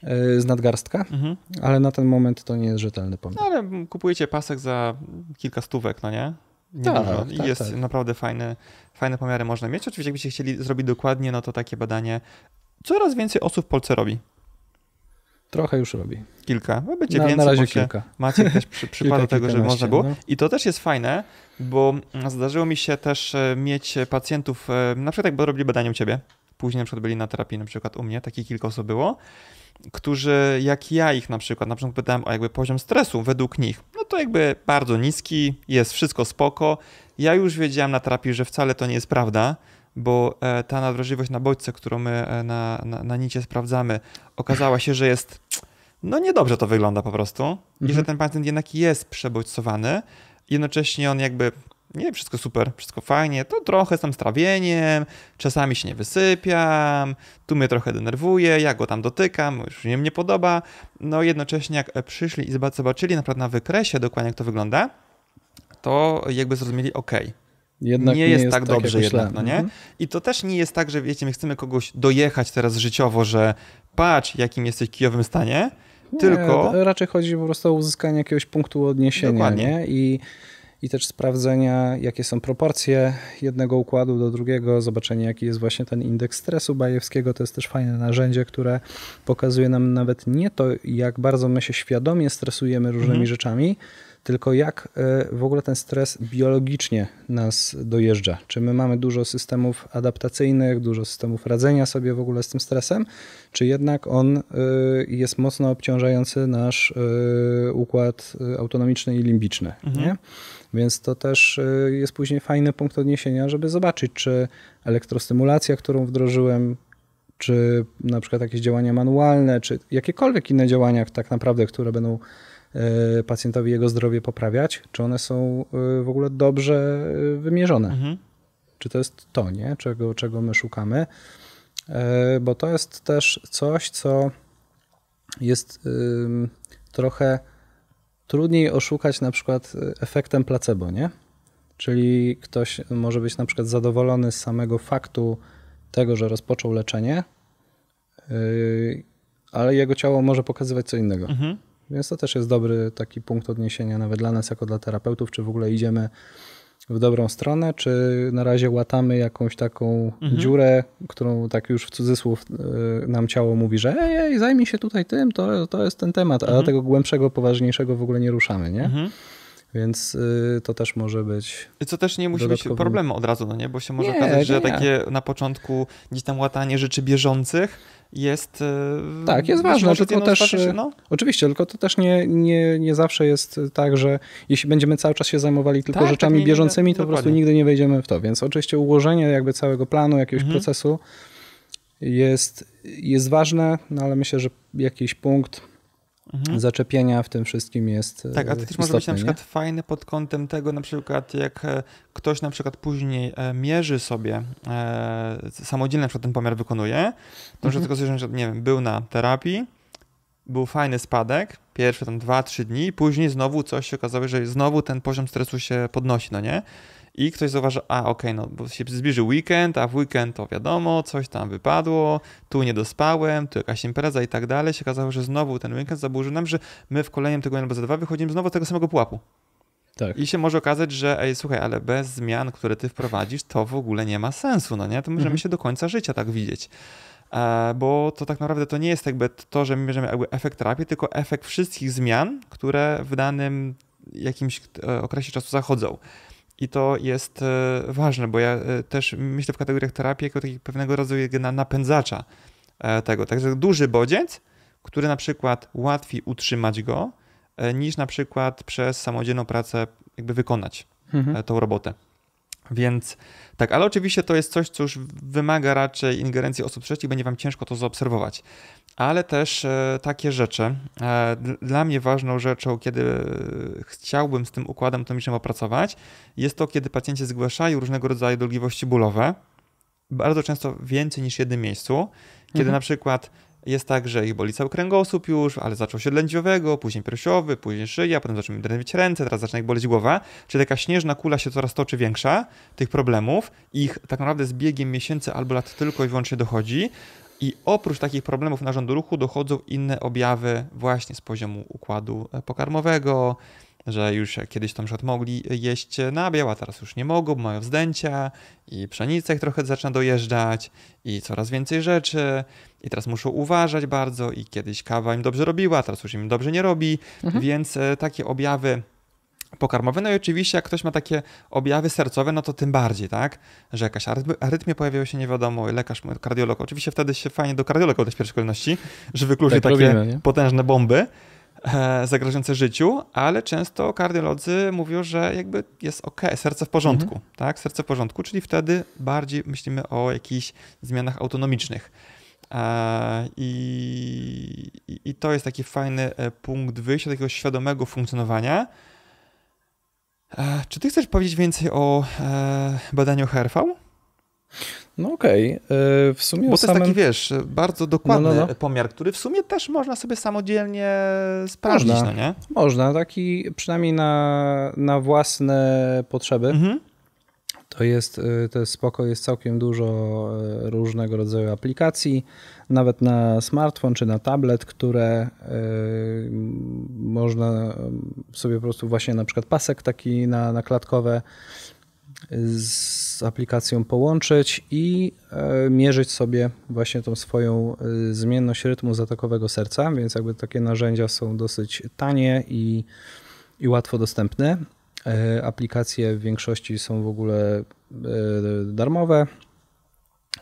e, z nadgarstka, mhm. ale na ten moment to nie jest rzetelny pomysł. No, ale kupujecie pasek za kilka stówek, no nie? nie Tak, I tak, jest tak. naprawdę fajne, fajne pomiary można mieć. Oczywiście, jakbyście chcieli zrobić dokładnie, no to takie badanie coraz więcej osób w Polsce robi. Trochę już robi. Kilka. No będzie na, więcej. Na razie kilka. Macie też przy, kilka, tego, że można było. No. I to też jest fajne, bo zdarzyło mi się też e, mieć pacjentów, e, na przykład jakby robili badanie u ciebie, później na przykład byli na terapii, na przykład u mnie, takich kilka osób było którzy jak ja ich na przykład, na przykład pytałem o jakby poziom stresu według nich, no to jakby bardzo niski, jest wszystko spoko. Ja już wiedziałem na terapii, że wcale to nie jest prawda, bo e, ta nadwrażliwość na bodźce, którą my e, na, na, na nicie sprawdzamy, okazała się, że jest, no niedobrze to wygląda po prostu mhm. i że mhm. ten pacjent jednak jest przebodźcowany. Jednocześnie on jakby nie, wszystko super, wszystko fajnie. To trochę z tam strawieniem, czasami się nie wysypiam, tu mnie trochę denerwuje, ja go tam dotykam, już nie mnie podoba. No jednocześnie jak e, przyszli i zobaczyli naprawdę na wykresie dokładnie jak to wygląda, to jakby zrozumieli, ok, jednak nie, nie jest, jest, tak, tak dobrze jednak, no nie? Mhm. I to też nie jest tak, że wiecie, my chcemy kogoś dojechać teraz życiowo, że patrz, jakim jesteś kijowym stanie, nie, tylko... raczej chodzi po prostu o uzyskanie jakiegoś punktu odniesienia, Dokładnie. nie? I i też sprawdzenia, jakie są proporcje jednego układu do drugiego, zobaczenie, jaki jest właśnie ten indeks stresu bajewskiego. To jest też fajne narzędzie, które pokazuje nam nawet nie to, jak bardzo my się świadomie stresujemy różnymi mhm. rzeczami, tylko jak e, w ogóle ten stres biologicznie nas dojeżdża? Czy my mamy dużo systemów adaptacyjnych, dużo systemów radzenia sobie w ogóle z tym stresem, czy jednak on e, jest mocno obciążający nasz e, układ autonomiczny i limbiczny? Mhm. Nie? Więc to też jest później fajny punkt odniesienia, żeby zobaczyć, czy elektrostymulacja, którą wdrożyłem, czy na przykład jakieś działania manualne, czy jakiekolwiek inne działania tak naprawdę, które będą E, pacjentowi jego zdrowie poprawiać, czy one są e, w ogóle dobrze e, wymierzone. Mhm. Czy to jest to, nie? Czego, czego my szukamy? Bo to jest też coś, co jest trochę trudniej oszukać na przykład efektem placebo, nie? Czyli ktoś może być na przykład zadowolony z samego faktu tego, że rozpoczął leczenie, ale jego ciało może pokazywać co innego. Mhm. Więc to też jest dobry taki punkt odniesienia nawet dla nas, jako dla terapeutów, czy w ogóle idziemy w dobrą stronę, czy na razie łatamy jakąś taką mhm. dziurę, którą tak już w cudzysłów y, nam ciało mówi, że ej, ej zajmij się tutaj tym, to, to jest ten temat, a mhm. tego głębszego, poważniejszego w ogóle nie ruszamy, nie? Mhm. Więc y, to też może być. Co też nie musi dodatkowym... być problemem od razu, no nie? Bo się może nie, okazać, że nie. takie na początku gdzieś tam łatanie rzeczy bieżących jest. Y, tak, jest ważne, tylko też. Się, no? Oczywiście, tylko to też nie, nie, nie zawsze jest tak, że jeśli będziemy cały czas się zajmowali tylko tak, rzeczami tak, nie, bieżącymi, to dokładnie. po prostu nigdy nie wejdziemy w to. Więc oczywiście ułożenie jakby całego planu, jakiegoś mhm. procesu jest, jest ważne, no ale myślę, że jakiś punkt Mhm. Zaczepienia w tym wszystkim jest. Tak, a to też istotne, może być na przykład nie? fajne pod kątem tego, na przykład jak e, ktoś na przykład później e, mierzy sobie e, samodzielnie, na przykład ten pomiar wykonuje, to mhm. tylko tylko że nie wiem, był na terapii, był fajny spadek, pierwsze tam 2-3 dni, później znowu coś się okazało, że znowu ten poziom stresu się podnosi, no nie? i ktoś zauważa, a ok, no bo się zbliży weekend, a w weekend to wiadomo, coś tam wypadło, tu nie dospałem, tu jakaś impreza i tak dalej. Się okazało, że znowu ten weekend zaburzył nam, że my w kolejnym tygodniu albo za dwa wychodzimy znowu z tego samego pułapu. Tak. I się może okazać, że ej, słuchaj, ale bez zmian, które ty wprowadzisz, to w ogóle nie ma sensu, no nie? To możemy mhm. się do końca życia tak widzieć e, bo to tak naprawdę to nie jest jakby to, że my mierzymy jakby efekt terapii, tylko efekt wszystkich zmian, które w danym jakimś e, okresie czasu zachodzą. I to jest e, ważne, bo ja e, też myślę w kategoriach terapii jako takiego pewnego rodzaju napędzacza e, tego. Także duży bodziec, który na przykład łatwiej utrzymać go, niż na przykład przez samodzielną pracę jakby wykonać mhm. tą robotę. Więc tak, ale oczywiście to jest coś, co już wymaga raczej ingerencji osób trzecich, będzie wam ciężko to zaobserwować ale też e, takie rzeczy. E, dla mnie ważną rzeczą, kiedy chciałbym z tym układem tomicznym opracować, jest to, kiedy pacjenci zgłaszają różnego rodzaju dolegliwości bólowe, bardzo często więcej niż w jednym miejscu, kiedy mhm. na przykład jest tak, że ich boli cały kręgosłup już, ale zaczął się lędziowego, później piersiowy, później szyja, potem mi dręwić ręce, teraz zaczyna ich boleć głowa. Czyli taka śnieżna kula się coraz toczy większa tych problemów, ich tak naprawdę z biegiem miesięcy albo lat tylko i wyłącznie dochodzi, i oprócz takich problemów narządu ruchu dochodzą inne objawy właśnie z poziomu układu e, pokarmowego, że już kiedyś tam przykład mogli jeść nabiał, a teraz już nie mogą, bo mają wzdęcia i pszenica ich trochę zaczyna dojeżdżać i coraz więcej rzeczy i teraz muszą uważać bardzo i kiedyś kawa im dobrze robiła, teraz już im dobrze nie robi, mhm. więc e, takie objawy pokarmowy. No i oczywiście, jak ktoś ma takie objawy sercowe, no to tym bardziej, tak? Że jakaś arytmia pojawiła się, nie wiadomo, lekarz, kardiolog. Oczywiście wtedy się fajnie do kardiologa udać w pierwszej kolejności, że wykluczy tak takie robimy, potężne bomby e, zagrażające życiu, ale często kardiolodzy mówią, że jakby jest ok, serce w porządku, mhm. tak? Serce w porządku, czyli wtedy bardziej myślimy o jakichś zmianach autonomicznych. E, I, I, to jest taki fajny e, punkt wyjścia takiego świadomego funkcjonowania, E, czy ty chcesz powiedzieć więcej o e, badaniu HRV? No okej, okay. E, w sumie. Bo to samym... jest taki, wiesz, bardzo dokładny no, no, no. pomiar, który w sumie też można sobie samodzielnie sprawdzić, można, no nie? Można, taki przynajmniej na, na własne potrzeby. Mhm. To jest, e, to jest spoko, jest całkiem dużo różnego rodzaju aplikacji nawet na smartfon czy na tablet, które e, można sobie po prostu właśnie na przykład pasek taki na, na klatkowe z aplikacją połączyć i e, mierzyć sobie właśnie tą swoją e, zmienność rytmu zatokowego serca, więc jakby takie narzędzia są dosyć tanie i, i łatwo dostępne. Aplikacje w większości są w ogóle darmowe,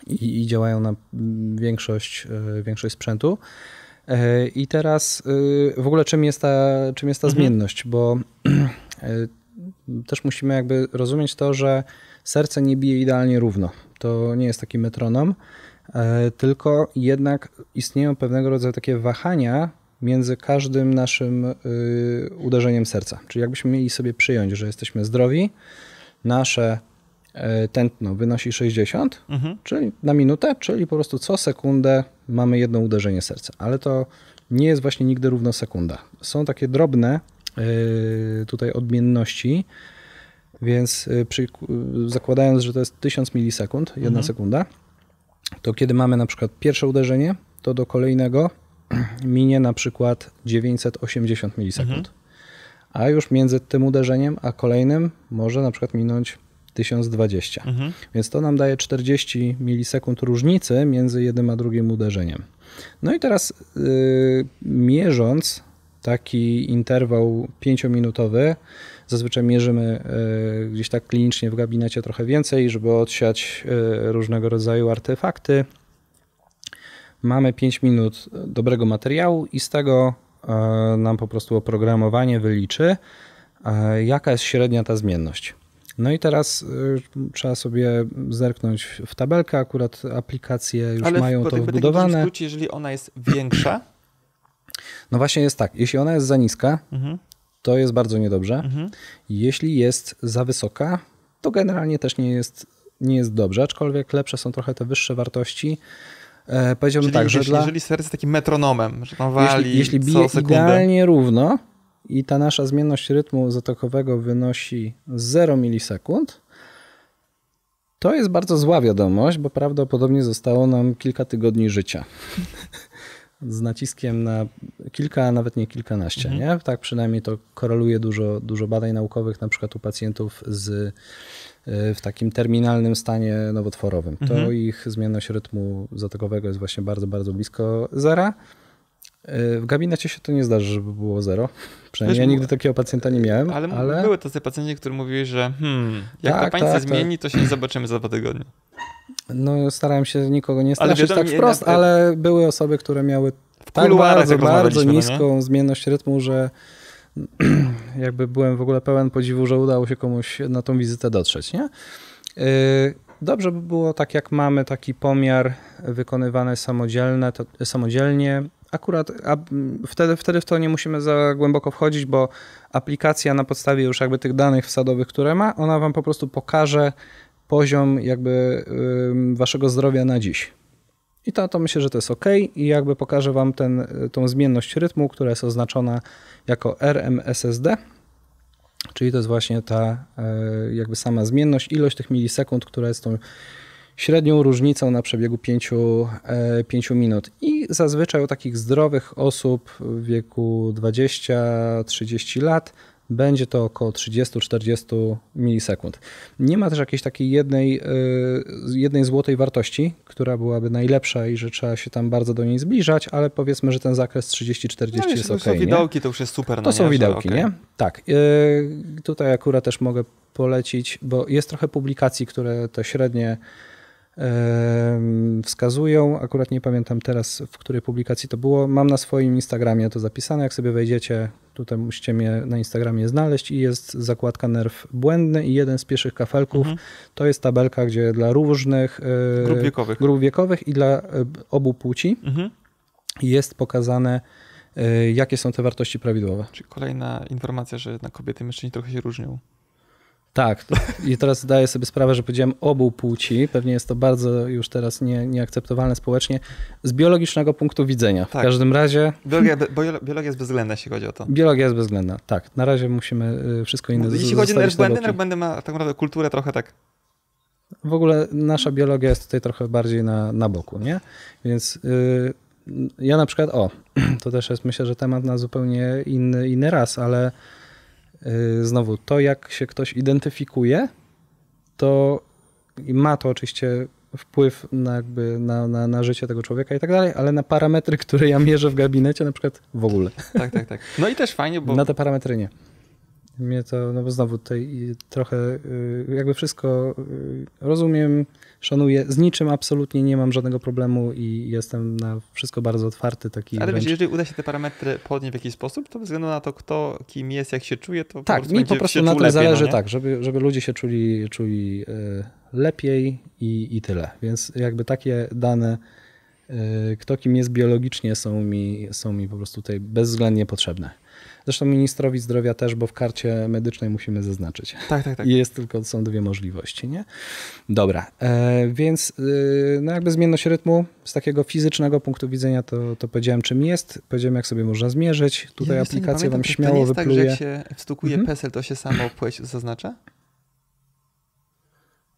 i, i działają na mm, większość, e, większość sprzętu. E, I teraz e, w ogóle czym jest ta, czym jest ta mhm. zmienność, bo też musimy jakby rozumieć to, że serce nie bije idealnie równo. To nie jest taki metronom, tylko jednak istnieją pewnego rodzaju takie wahania między każdym naszym uderzeniem serca. Czyli jakbyśmy mieli sobie przyjąć, że jesteśmy zdrowi, nasze E, tętno wynosi 60, mhm. czyli na minutę, czyli po prostu co sekundę mamy jedno uderzenie serca. Ale to nie jest właśnie nigdy równo sekunda. Są takie drobne e, tutaj odmienności, więc e, przy, zakładając, że to jest 1000 milisekund, jedna mhm. sekunda, to kiedy mamy na przykład pierwsze uderzenie, to do kolejnego minie na przykład 980 milisekund. Mhm. A już między tym uderzeniem a kolejnym może na przykład minąć 1020. Mhm. Więc to nam daje 40 milisekund różnicy między jednym a drugim uderzeniem. No i teraz yy, mierząc taki interwał 5-minutowy, zazwyczaj mierzymy yy, gdzieś tak klinicznie w gabinecie trochę więcej, żeby odsiać yy, różnego rodzaju artefakty. Mamy 5 minut dobrego materiału i z tego y, nam po prostu oprogramowanie wyliczy, y, jaka jest średnia ta zmienność. No i teraz y, trzeba sobie zerknąć w tabelkę, akurat aplikacje już Ale mają w, to wbudowane. Ale w jeżeli ona jest większa? No właśnie jest tak, jeśli ona jest za niska, mhm. to jest bardzo niedobrze. Mhm. Jeśli jest za wysoka, to generalnie też nie jest, nie jest dobrze, aczkolwiek lepsze są trochę te wyższe wartości. E, powiedziałbym Czyli tak, że jeżeli, dla... jeżeli serce jest takim metronomem, że tam wali jeśli, jeśli bije idealnie równo, i ta nasza zmienność rytmu zatokowego wynosi 0 milisekund. To jest bardzo zła wiadomość, bo prawdopodobnie zostało nam kilka tygodni życia. Z naciskiem na kilka, a nawet nie kilkanaście, mhm. nie? Tak przynajmniej to koreluje dużo, dużo badań naukowych, na przykład u pacjentów z, y, w takim terminalnym stanie nowotworowym. Mhm. To ich zmienność rytmu zatokowego jest właśnie bardzo, bardzo blisko zera. Y, w gabinecie się to nie zdarzy, żeby było zero. Przynajmniej Wiesz, ja nigdy takiego pacjenta nie miałem. Ale, ale... były tacy pacjenci, którzy mówili, że hmm, jak tak, to państwo tak, tak, zmieni, to się nie zobaczymy za dwa tygodnie. No starałem się nikogo nie straszyć tak wprost, jednak... ale były osoby, które miały tak bardzo, bardzo no niską no zmienność rytmu, że jakby byłem w ogóle pełen podziwu, że udało się komuś na tą wizytę dotrzeć, nie? Y, dobrze by było, tak jak mamy taki pomiar wykonywany samodzielne, to, samodzielnie, akurat a, wtedy, wtedy w to nie musimy za głęboko wchodzić, bo aplikacja na podstawie już jakby tych danych wsadowych, które ma, ona wam po prostu pokaże poziom jakby waszego zdrowia na dziś. I to, to myślę, że to jest ok i jakby pokażę wam ten, y, tą zmienność rytmu, która jest oznaczona jako RMSSD, czyli to jest właśnie ta y, jakby sama zmienność, ilość tych milisekund, która jest tą średnią różnicą na przebiegu 5, 5 e, minut. I zazwyczaj u takich zdrowych osób w wieku 20-30 lat będzie to około 30-40 milisekund. Nie ma też jakiejś takiej jednej, e, jednej złotej wartości, która byłaby najlepsza i że trzeba się tam bardzo do niej zbliżać, ale powiedzmy, że ten zakres 30-40 no, jest ok. To są nie? widełki, to już jest super. No to nie? są widełki, okay. nie? Tak. E, tutaj akurat też mogę polecić, bo jest trochę publikacji, które te średnie wskazują, akurat nie pamiętam teraz, w której publikacji to było, mam na swoim Instagramie to zapisane, jak sobie wejdziecie, tutaj musicie mnie na Instagramie znaleźć i jest zakładka nerw błędny i jeden z pierwszych kafelków mhm. to jest tabelka, gdzie dla różnych e, grup wiekowych, grup wiekowych i dla e, obu płci mhm. jest pokazane e, jakie są te wartości prawidłowe. Czyli kolejna informacja, że na kobiety i mężczyźni trochę się różnią. Tak, i teraz zdaję sobie sprawę, że powiedziałem obu płci. Pewnie jest to bardzo już teraz nie, nieakceptowalne społecznie. Z biologicznego punktu widzenia. W tak. każdym razie. Biologia, biologia jest bezwzględna, jeśli chodzi o to. Biologia jest bezwzględna, tak. Na razie musimy y, wszystko inne zrobić. No, jeśli chodzi o nerbłędy, nerbłędy ma tak naprawdę kulturę trochę tak. W ogóle nasza biologia jest tutaj trochę bardziej na, na boku, nie? Więc. Yy, ja na przykład, o, to też jest myślę, że temat na zupełnie inny, inny raz, ale Y, znowu to, jak się ktoś identyfikuje, to ma to oczywiście wpływ na, jakby na, na, na życie tego człowieka i tak dalej, ale na parametry, które ja mierzę w gabinecie, na przykład w ogóle. Tak, tak, tak. No i też fajnie, bo. Na te parametry nie mnie to, no bo znowu tutaj trochę y, jakby wszystko y, rozumiem, szanuję, z niczym absolutnie nie mam żadnego problemu i jestem na wszystko bardzo otwarty. Taki Ale wręcz... jeżeli uda się te parametry podnieść w jakiś sposób, to bez względu na to, kto kim jest, jak się czuje, to tak, po mi po prostu na tym lepiej, no zależy no tak, żeby, żeby ludzie się czuli, czuli y, lepiej i, i tyle. Więc jakby takie dane kto kim jest biologicznie, są mi, są mi po prostu tutaj bezwzględnie potrzebne. Zresztą ministrowi zdrowia też, bo w karcie medycznej musimy zaznaczyć. Tak, tak, tak. Jest tylko, są dwie możliwości, nie? Dobra, e, więc e, no jakby zmienność rytmu z takiego fizycznego punktu widzenia to, to powiedziałem czym jest, powiedziałem jak sobie można zmierzyć. Tutaj ja aplikacja wam śmiało to nie jest wypluje. tak, że jak się wstukuje mhm. PESEL, to się samo płeć zaznacza?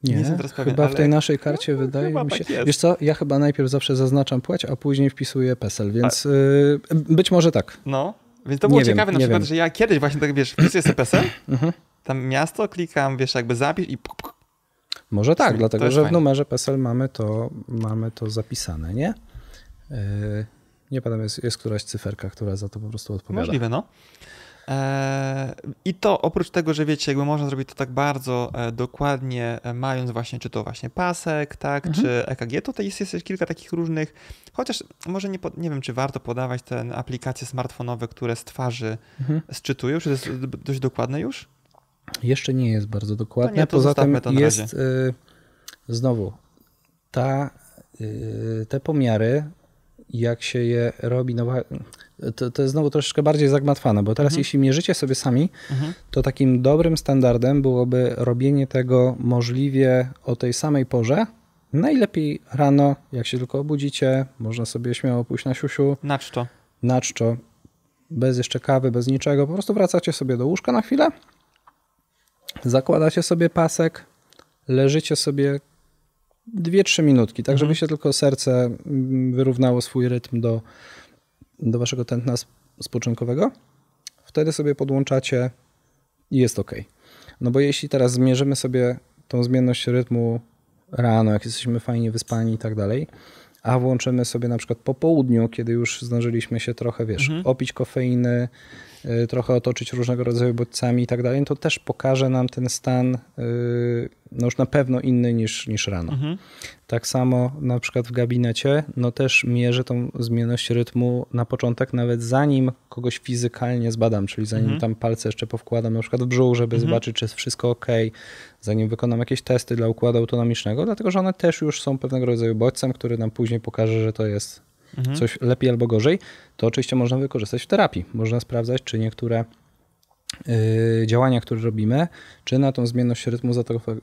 Nie, nie jestem teraz pewien, chyba ale... w tej naszej karcie no, wydaje mi tak się. Tak Wiesz co, ja chyba najpierw zawsze zaznaczam płeć, a później wpisuję PESEL, więc a... Tak. yy, e, być może tak. No, więc to było nie ciekawe wiem, na przykład, wiem. że ja kiedyś właśnie tak, wiesz, wpisuję CPS, mhm. tam miasto, klikam, wiesz, jakby zapisz i... Może tak, to dlatego, że fajne. w numerze PESEL mamy to, mamy to zapisane, nie? Yy, nie pamiętam, jest, jest któraś cyferka, która za to po prostu odpowiada. Możliwe, no. Eee, I to oprócz tego, że wiecie, jakby można zrobić to tak bardzo e, dokładnie, e, mając właśnie, czy to właśnie pasek, tak, mhm. czy EKG, to jest jeszcze kilka takich różnych, chociaż może nie, nie wiem, czy warto podawać te aplikacje smartfonowe, które z twarzy mhm. sczytują, czy to jest dość dokładne już? Jeszcze nie jest bardzo dokładnie, to nie, to poza tym jest, y, znowu, ta, y, te pomiary jak się je robi, no to, to jest znowu troszeczkę bardziej zagmatwane, bo teraz mhm. jeśli mierzycie sobie sami, mhm. to takim dobrym standardem byłoby robienie tego możliwie o tej samej porze, Najlepiej rano, jak się tylko obudzicie, można sobie śmiało pójść na siusiu. Na czczo. Na czczo. Bez jeszcze kawy, bez niczego. Po prostu wracacie sobie do łóżka na chwilę, zakładacie sobie pasek, leżycie sobie Dwie-trzy minutki, tak, mhm. żeby się tylko serce mm, wyrównało swój rytm do, do waszego tętna spoczynkowego. Wtedy sobie podłączacie i jest ok. No bo jeśli teraz zmierzymy sobie tą zmienność rytmu rano, jak jesteśmy fajnie wyspani i tak dalej, a włączymy sobie na przykład po południu, kiedy już zdążyliśmy się trochę, wiesz, mhm. opić kofeiny, Y, trochę otoczyć różnego rodzaju bodźcami i tak dalej, to też pokaże nam ten stan y, no już na pewno inny niż, niż rano. Mhm. Tak samo na przykład w gabinecie, no też mierzę tą zmienność rytmu na początek, nawet zanim kogoś fizykalnie zbadam, czyli zanim mhm. tam palce jeszcze powkładam na przykład w brzuch, żeby mhm. zobaczyć, czy jest wszystko ok, zanim wykonam jakieś testy dla układu autonomicznego, dlatego że one też już są pewnego rodzaju bodźcem, który nam później pokaże, że to jest mhm. coś lepiej albo gorzej, to oczywiście można wykorzystać w terapii. Można sprawdzać, czy niektóre yy, działania, które robimy, czy na tą zmienność rytmu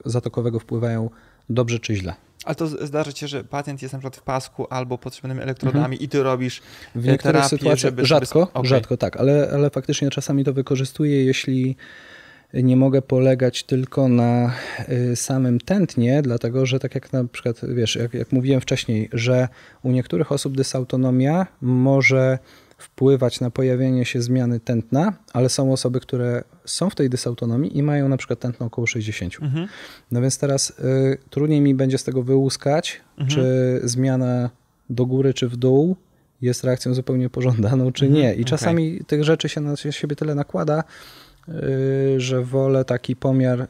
zatokowego wpływają dobrze czy źle. Ale to zdarzy się, że pacjent jest na przykład w pasku albo podtrzymanymi elektrodami mhm. i ty robisz W y, niektórych terapię, sytuacjach żeby, żeby... rzadko, okay. rzadko tak, ale, ale faktycznie czasami to wykorzystuję, jeśli nie mogę polegać tylko na y, samym tętnie, dlatego że tak jak na przykład, wiesz, jak, jak mówiłem wcześniej, że u niektórych osób dysautonomia może wpływać na pojawienie się zmiany tętna, ale są osoby, które są w tej dysautonomii i mają na przykład tętno około 60. Mhm. No więc teraz y, trudniej mi będzie z tego wyłuskać, mhm. czy zmiana do góry, czy w dół jest reakcją zupełnie pożądaną, czy mhm. nie. I czasami okay. tych rzeczy się na siebie tyle nakłada, Y, że wolę taki pomiar y,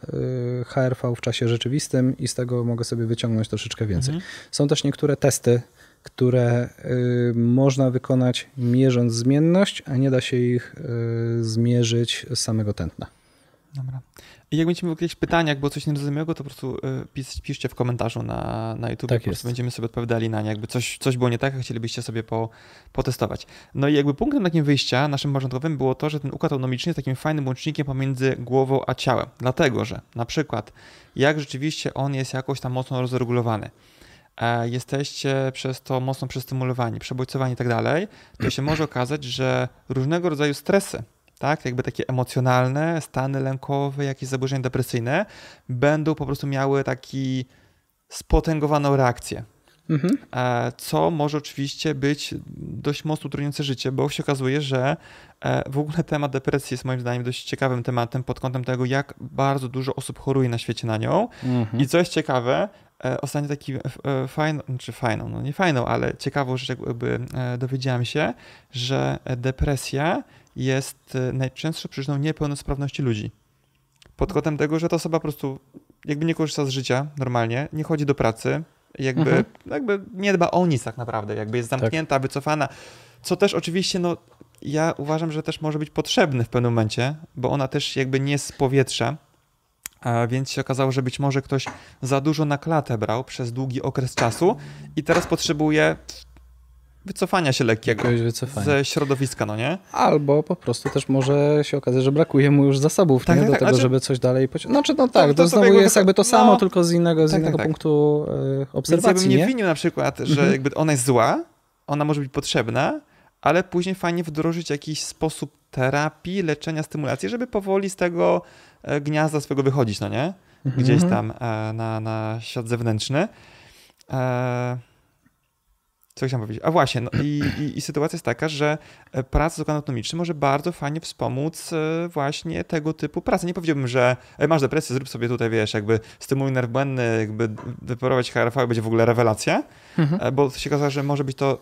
HRV w czasie rzeczywistym i z tego mogę sobie wyciągnąć troszeczkę więcej. Mhm. Są też niektóre testy, które y, można wykonać mierząc zmienność, a nie da się ich zmierzyć z samego tętna. Dobra. I jak będziemy mieli jakieś pytania, jakby coś niezrozumiałego, to po prostu e, pis, piszcie w komentarzu na, na YouTube. Tak po prostu będziemy sobie odpowiadali na nie. Jakby coś, coś było nie tak, a chcielibyście sobie po, potestować. No i jakby punktem takim wyjścia naszym porządkowym było to, że ten układ autonomiczny jest takim fajnym łącznikiem pomiędzy głową a ciałem. Dlatego, że na przykład jak rzeczywiście on jest jakoś tam mocno rozregulowany, e, jesteście przez to mocno przestymulowani, przebodźcowani i tak dalej, to się może okazać, że różnego rodzaju stresy tak? Jakby takie emocjonalne, stany lękowe, jakieś zaburzenia depresyjne będą po prostu miały taki spotęgowaną reakcję. Mhm. E, co może oczywiście być dość mocno utrudniające życie, bo się okazuje, że e, w ogóle temat depresji jest moim zdaniem dość ciekawym tematem pod kątem tego, jak bardzo dużo osób choruje na świecie na nią. Mhm. I co jest ciekawe, e, ostatnio taki fajną, czy znaczy fajną, no nie fajną, ale ciekawą rzecz jakby dowiedziałem się, że depresja jest e, najczęstszą przyczyną niepełnosprawności ludzi. Pod kątem tego, że ta osoba po prostu jakby nie korzysta z życia normalnie, nie chodzi do pracy, jakby, mhm. jakby nie dba o nic tak naprawdę, jakby jest tak. zamknięta, tak. wycofana, co też oczywiście no, ja uważam, że też może być potrzebny w pewnym momencie, bo ona też jakby nie z powietrza, więc się okazało, że być może ktoś za dużo na klatę brał przez długi okres czasu i teraz potrzebuje wycofania się lekkiego wycofania. ze środowiska, no nie? Albo po prostu też może się okazać, że brakuje mu już zasobów tak, nie? Tak, do tak, tego, znaczy... żeby coś dalej pociągnąć. Znaczy, no, no tak, to, to, to znowu jest jakby to samo, no. tylko z innego, z tak, tak innego tak. punktu e, obserwacji. Więc ja bym nie, nie winił na przykład, że mhm. jakby ona jest zła, ona może być potrzebna, ale później fajnie wdrożyć jakiś sposób terapii, leczenia, stymulacji, żeby powoli z tego e, gniazda swojego wychodzić, no nie? Mhm. Gdzieś mhm. tam e, na, na świat zewnętrzny. E... Co chciałem powiedzieć? A właśnie, no i, i, i, sytuacja jest taka, że e, praca z organ autonomiczny może bardzo fajnie wspomóc e, właśnie tego typu pracę. Nie powiedziałbym, że e, masz depresję, zrób sobie tutaj, wiesz, jakby stymuluj nerw błędny, jakby wyparować HRV będzie w ogóle rewelacja, mhm. bo się okazało, że może być to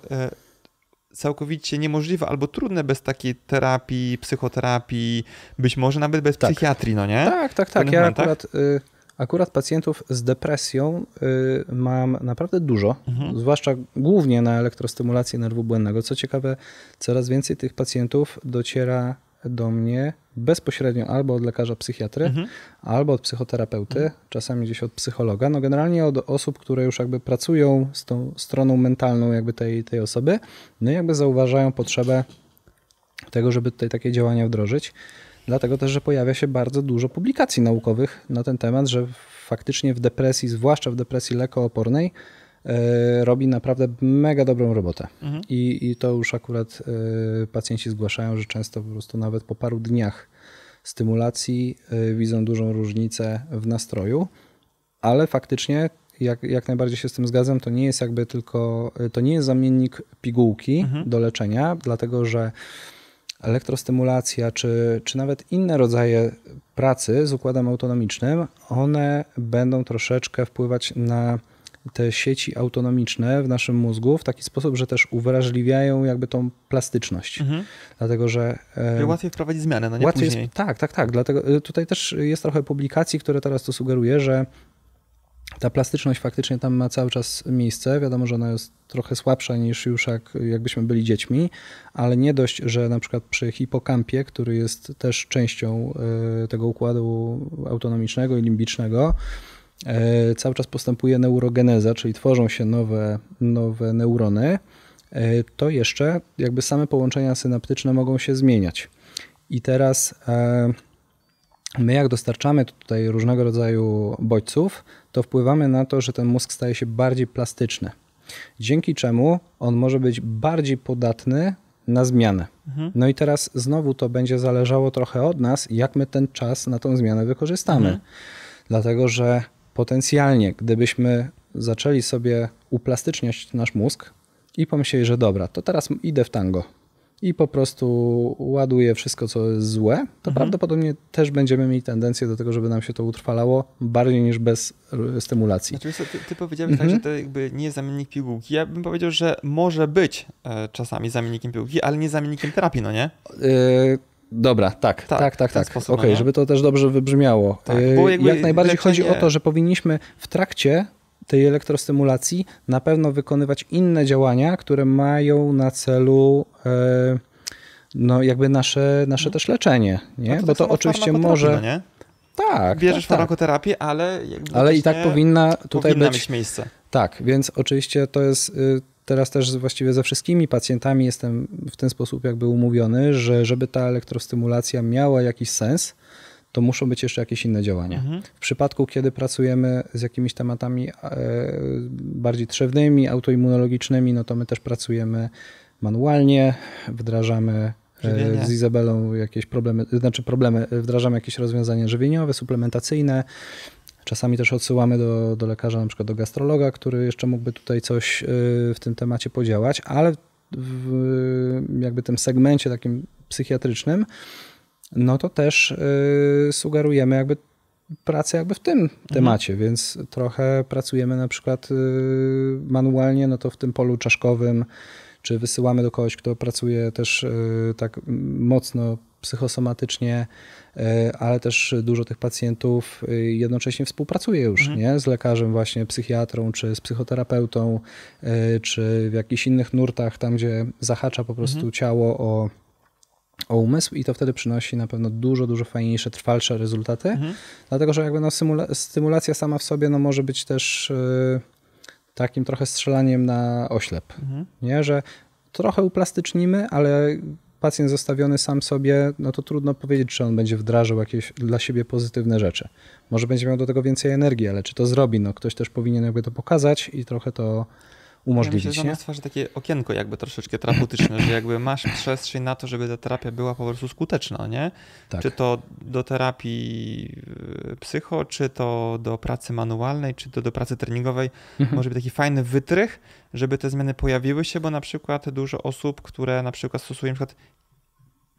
całkowicie niemożliwe albo trudne bez takiej terapii, psychoterapii, być może nawet bez tak. psychiatrii, no nie? Tak, tak, tak. Ja akurat... Y Akurat pacjentów z depresją y, mam naprawdę dużo, mhm. zwłaszcza głównie na elektrostymulację nerwu błędnego. Co ciekawe, coraz więcej tych pacjentów dociera do mnie bezpośrednio albo od lekarza psychiatry, mhm. albo od psychoterapeuty, mhm. czasami gdzieś od psychologa, no generalnie od osób, które już jakby pracują z tą stroną mentalną jakby tej, tej osoby, no i jakby zauważają potrzebę tego, żeby tutaj takie działania wdrożyć. Dlatego też, że pojawia się bardzo dużo publikacji naukowych na ten temat, że faktycznie w depresji, zwłaszcza w depresji lekoopornej, e, robi naprawdę mega dobrą robotę. Mhm. I, I, to już akurat e, pacjenci zgłaszają, że często po prostu nawet po paru dniach stymulacji e, widzą dużą różnicę w nastroju, ale faktycznie jak, jak najbardziej się z tym zgadzam, to nie jest jakby tylko, to nie jest zamiennik pigułki mhm. do leczenia, dlatego że elektrostymulacja, czy, czy nawet inne rodzaje pracy z układem autonomicznym, one będą troszeczkę wpływać na te sieci autonomiczne w naszym mózgu w taki sposób, że też uwrażliwiają jakby tą plastyczność. Mhm. Dlatego, że... E, łatwiej wprowadzić zmianę, no nie łatwiej później. Jest, tak, tak, tak. Dlatego e, tutaj też jest trochę publikacji, które teraz to sugeruje, że ta plastyczność faktycznie tam ma cały czas miejsce. Wiadomo, że ona jest trochę słabsza niż już jak, jakbyśmy byli dziećmi, ale nie dość, że na przykład przy hipokampie, który jest też częścią e, tego układu autonomicznego i limbicznego, e, cały czas postępuje neurogeneza, czyli tworzą się nowe, nowe neurony, e, to jeszcze jakby same połączenia synaptyczne mogą się zmieniać. I teraz my jak dostarczamy tutaj różnego rodzaju bodźców, to wpływamy na to, że ten mózg staje się bardziej plastyczny. Dzięki czemu on może być bardziej podatny na zmianę. Mhm. No i teraz znowu to będzie zależało trochę od nas, jak my ten czas na tą zmianę wykorzystamy. Mhm. Dlatego, że potencjalnie, gdybyśmy zaczęli sobie uplastyczniać nasz mózg i pomyśleli, że dobra, to teraz idę w tango i po prostu ładuje wszystko, co jest złe, to mhm. prawdopodobnie też będziemy mieli tendencję do tego, żeby nam się to utrwalało bardziej niż bez stymulacji. Znaczy, ty, ty powiedziałeś mhm. tak, że mhm. to jakby nie jest zamiennik pigułki. Ja bym powiedział, że może być e, czasami zamiennikiem pigułki, ale nie zamiennikiem terapii, no nie? E, dobra, tak, tak, tak, tak. tak. No Okej, okay, żeby to też dobrze wybrzmiało. Tak, e, jakby, Jak najbardziej chodzi o to, że powinniśmy w trakcie tej elektrostymulacji na pewno wykonywać inne działania, które mają na celu e, no jakby nasze, nasze no. też leczenie, nie? No to Bo to oczywiście może... No nie? Tak. Bierzesz tak, tak. farmakoterapię, tak. ale... Ale i tak powinna tutaj powinna być... mieć miejsce. Tak, więc oczywiście to jest... Y, teraz też właściwie ze wszystkimi pacjentami jestem w ten sposób jakby umówiony, że żeby ta elektrostymulacja miała jakiś sens, to muszą być jeszcze jakieś inne działania. Mhm. W przypadku, kiedy pracujemy z jakimiś tematami e, bardziej trzewnymi, autoimmunologicznymi, no to my też pracujemy manualnie, wdrażamy e, Żywienie. z Izabelą jakieś problemy, znaczy problemy, e, wdrażamy jakieś rozwiązania żywieniowe, suplementacyjne. Czasami też odsyłamy do, do lekarza, na przykład do gastrologa, który jeszcze mógłby tutaj coś w tym temacie podziałać, ale w jakby tym segmencie takim psychiatrycznym no to też y, sugerujemy jakby pracę jakby w tym mhm. temacie, mhm. więc trochę pracujemy na przykład y, manualnie, no to w tym polu czaszkowym, czy wysyłamy do kogoś, kto pracuje też y, tak mocno psychosomatycznie, ale też dużo tych pacjentów jednocześnie współpracuje już mhm. nie? z lekarzem, właśnie psychiatrą, czy z psychoterapeutą, czy w jakichś innych nurtach, tam gdzie zahacza po prostu mhm. ciało o o umysł i to wtedy przynosi na pewno dużo, dużo fajniejsze, trwalsze rezultaty, mhm. dlatego że jakby no, stymula- stymulacja sama w sobie no, może być też y, takim trochę strzelaniem na oślep, mhm. nie? że trochę uplastycznimy, ale pacjent zostawiony sam sobie, no to trudno powiedzieć, czy on będzie wdrażał jakieś dla siebie pozytywne rzeczy. Może będzie miał do tego więcej energii, ale czy to zrobi? No ktoś też powinien jakby to pokazać i trochę to umożliwić. Ja myślę, że takie okienko jakby troszeczkę terapeutyczne, że jakby masz przestrzeń na to, żeby ta terapia była po prostu skuteczna, nie? Tak. Czy to do terapii y, psycho, czy to do pracy manualnej, czy to do pracy treningowej. Mhm. Może być taki fajny wytrych, żeby te zmiany pojawiły się, bo na przykład dużo osób, które na przykład stosują na przykład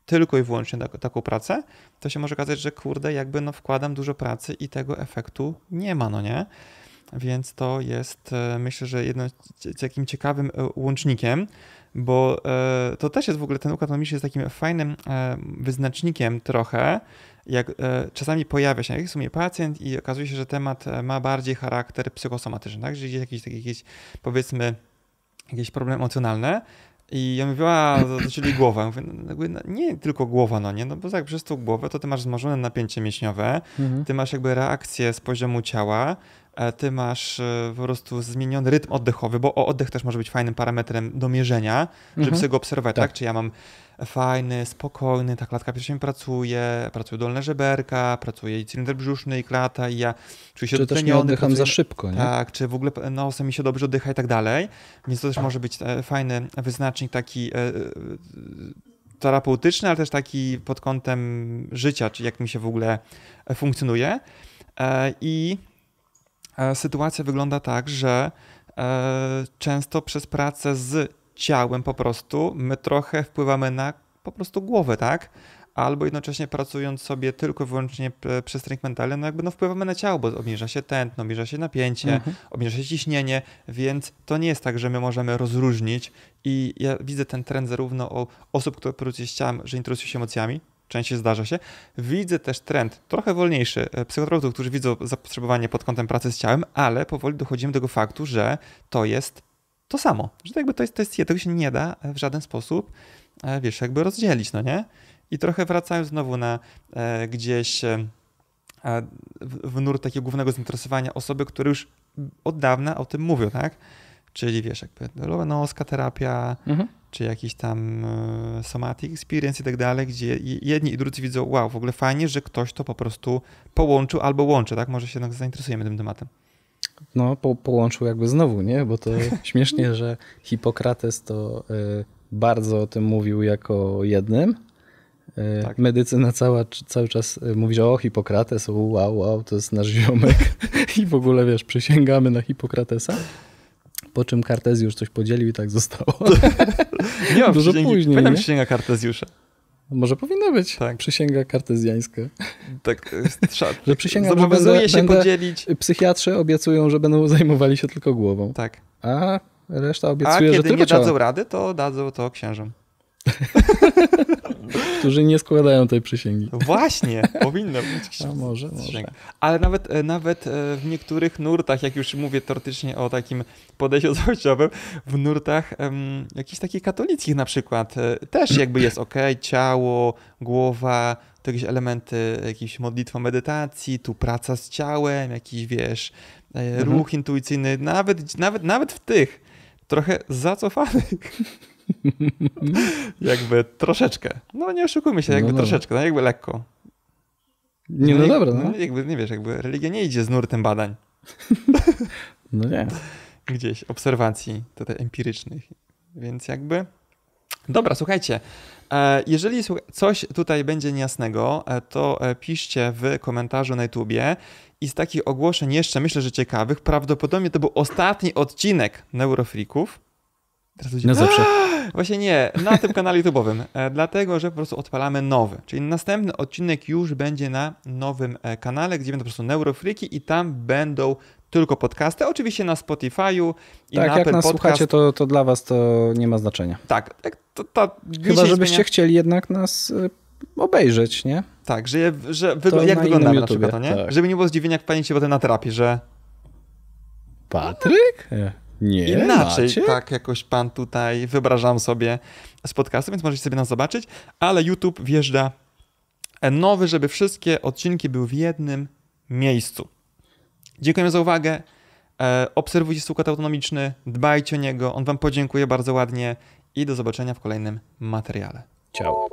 tylko i wyłącznie tak, taką pracę, to się może okazać, że kurde, jakby no wkładam dużo pracy i tego efektu nie ma, no nie? więc to jest e, myślę, że jedno z takim ciekawym e, łącznikiem, bo e, to też jest w ogóle ten układ atomiczny jest takim fajnym wyznacznikiem trochę, jak czasami pojawia się jakiś w sumie pacjent i okazuje się, że temat ma bardziej charakter psychosomatyczny, tak? Czyli jakieś, jakieś powiedzmy jakieś problemy emocjonalne, i on mówiła, czyli głowa. Ja mówię, no, no, no, nie tylko głowa, no nie, no bo tak przez tą głowę, to ty masz zmożone napięcie mięśniowe, mhm. ty masz jakby reakcję z poziomu ciała, E, ty masz e, po prostu zmieniony rytm oddechowy, bo oddech też może być fajnym parametrem do mierzenia, żeby mhm. sobie go obserwować, tak. tak? Czy ja mam fajny, spokojny, ta klatka piersiowa pracuje, pracuje dolne żeberka, pracuje i cylinder brzuszny i klata i ja czuję się Czy też nie oddycham za szybko, nie? Tak, czy w ogóle nosem mi się dobrze oddycha i tak dalej, więc to też może być e, fajny wyznacznik taki terapeutyczny, ale też taki pod kątem życia, czy jak mi się w ogóle funkcjonuje i E, sytuacja wygląda tak, że e, często przez pracę z ciałem po prostu my trochę wpływamy na po prostu głowę, tak? Albo jednocześnie pracując sobie tylko wyłącznie przez trening mentalny, no jakby no wpływamy na ciało, bo obniża się tętno, obniża się napięcie, mhm. obniża się ciśnienie, więc to nie jest tak, że my możemy rozróżnić i ja widzę ten trend zarówno u osób, które pracują z ciałem, że interesują się emocjami, częściej zdarza się. Widzę też trend trochę wolniejszy e, psychoterapeutów, którzy widzą zapotrzebowanie pod kątem pracy z ciałem, ale powoli dochodzimy do tego faktu, że to jest to samo, że to jakby to jest, to jest tego się nie da e, w żaden sposób, e, wiesz, jakby rozdzielić, no nie? I trochę wracając znowu na e, gdzieś e, w, w nurt takiego głównego zainteresowania osoby, które już od dawna o tym mówią, tak? Czyli wiesz, jakby Lowenowska terapia, mhm czy jakiś tam e, somatic experience i tak dalej, gdzie jedni i drudzy widzą, wow, w ogóle fajnie, że ktoś to po prostu połączył albo łączy, tak? Może się jednak zainteresujemy tym tematem. No, po, połączył jakby znowu, nie? Bo to śmiesznie, że Hipokrates to y, bardzo o tym mówił jako jednym. Y, tak. Medycyna cała, cały czas mówi, że o Hipokrates, wow, wow, to jest nasz ziomek i w ogóle, wiesz, przysięgamy na Hipokratesa po czym Kartezjusz coś podzielił i tak zostało. nie mam Dużo przysięgi. później. Pamiętam nie? przysięga Kartezjusza. Może powinna być tak. przysięga kartezjańska. Tak, e, że przysięga, że będę, się będę, podzielić. Psychiatrzy obiecują, że będą zajmowali się tylko głową. Tak. A reszta obiecuje, A że tylko A kiedy nie dadzą rady, to dadzą to księżom. Którzy nie składają tej przysięgi. Właśnie, powinno być. A może, może. Ale nawet, e, nawet e, w niektórych nurtach, jak już mówię teoretycznie o takim podejściu całościowym, w nurtach um, jakichś takich katolickich na przykład e, też jakby jest ok, ciało, głowa, to jakieś elementy, jakieś modlitwa, medytacji, tu praca z ciałem, jakiś wiesz, mhm. ruch intuicyjny, nawet, nawet, nawet w tych trochę zacofanych jakby troszeczkę. No nie oszukujmy się, no jakby no troszeczkę, no jakby lekko. Nie, no, no dobra, no. no jakby, nie wiesz, jakby religia nie idzie z nurtem badań. no nie. Gdzieś obserwacji tutaj empirycznych. Więc jakby... Dobra, słuchajcie. E, jeżeli coś tutaj będzie niejasnego, e, to e, piszcie w komentarzu na YouTubie i z takich ogłoszeń jeszcze myślę, że ciekawych, prawdopodobnie to był ostatni odcinek Neurofreaków. Teraz no zawsze. Właśnie nie, na tym kanale YouTube'owym. E, dlatego, że po prostu odpalamy nowy. Czyli następny odcinek już będzie na nowym e, kanale, gdzie będą po prostu neurofriki i tam będą tylko podcasty. Oczywiście na Spotify'u i tak, na Apple jak nas Podcast. słuchacie, to, to dla was to nie ma znaczenia. Tak. tak to, to Chyba, żebyście zmienia... chcieli jednak nas y, obejrzeć, nie? Tak, że, że wygl- jak na wyglądamy na przykład, nie? Tak. Żeby nie było zdziwienia, jak pani się potem na terapii, że... Patryk? No, no. E. Nie, Inaczej macie? tak jakoś pan tutaj wyobrażam sobie z podcastu, więc możecie sobie nas zobaczyć, ale YouTube wjeżdża nowy, żeby wszystkie odcinki były w jednym miejscu. Dziękujemy za uwagę. E, obserwujcie Sukot Autonomiczny, dbajcie o niego, on Wam podziękuje bardzo ładnie i do zobaczenia w kolejnym materiale. Ciao.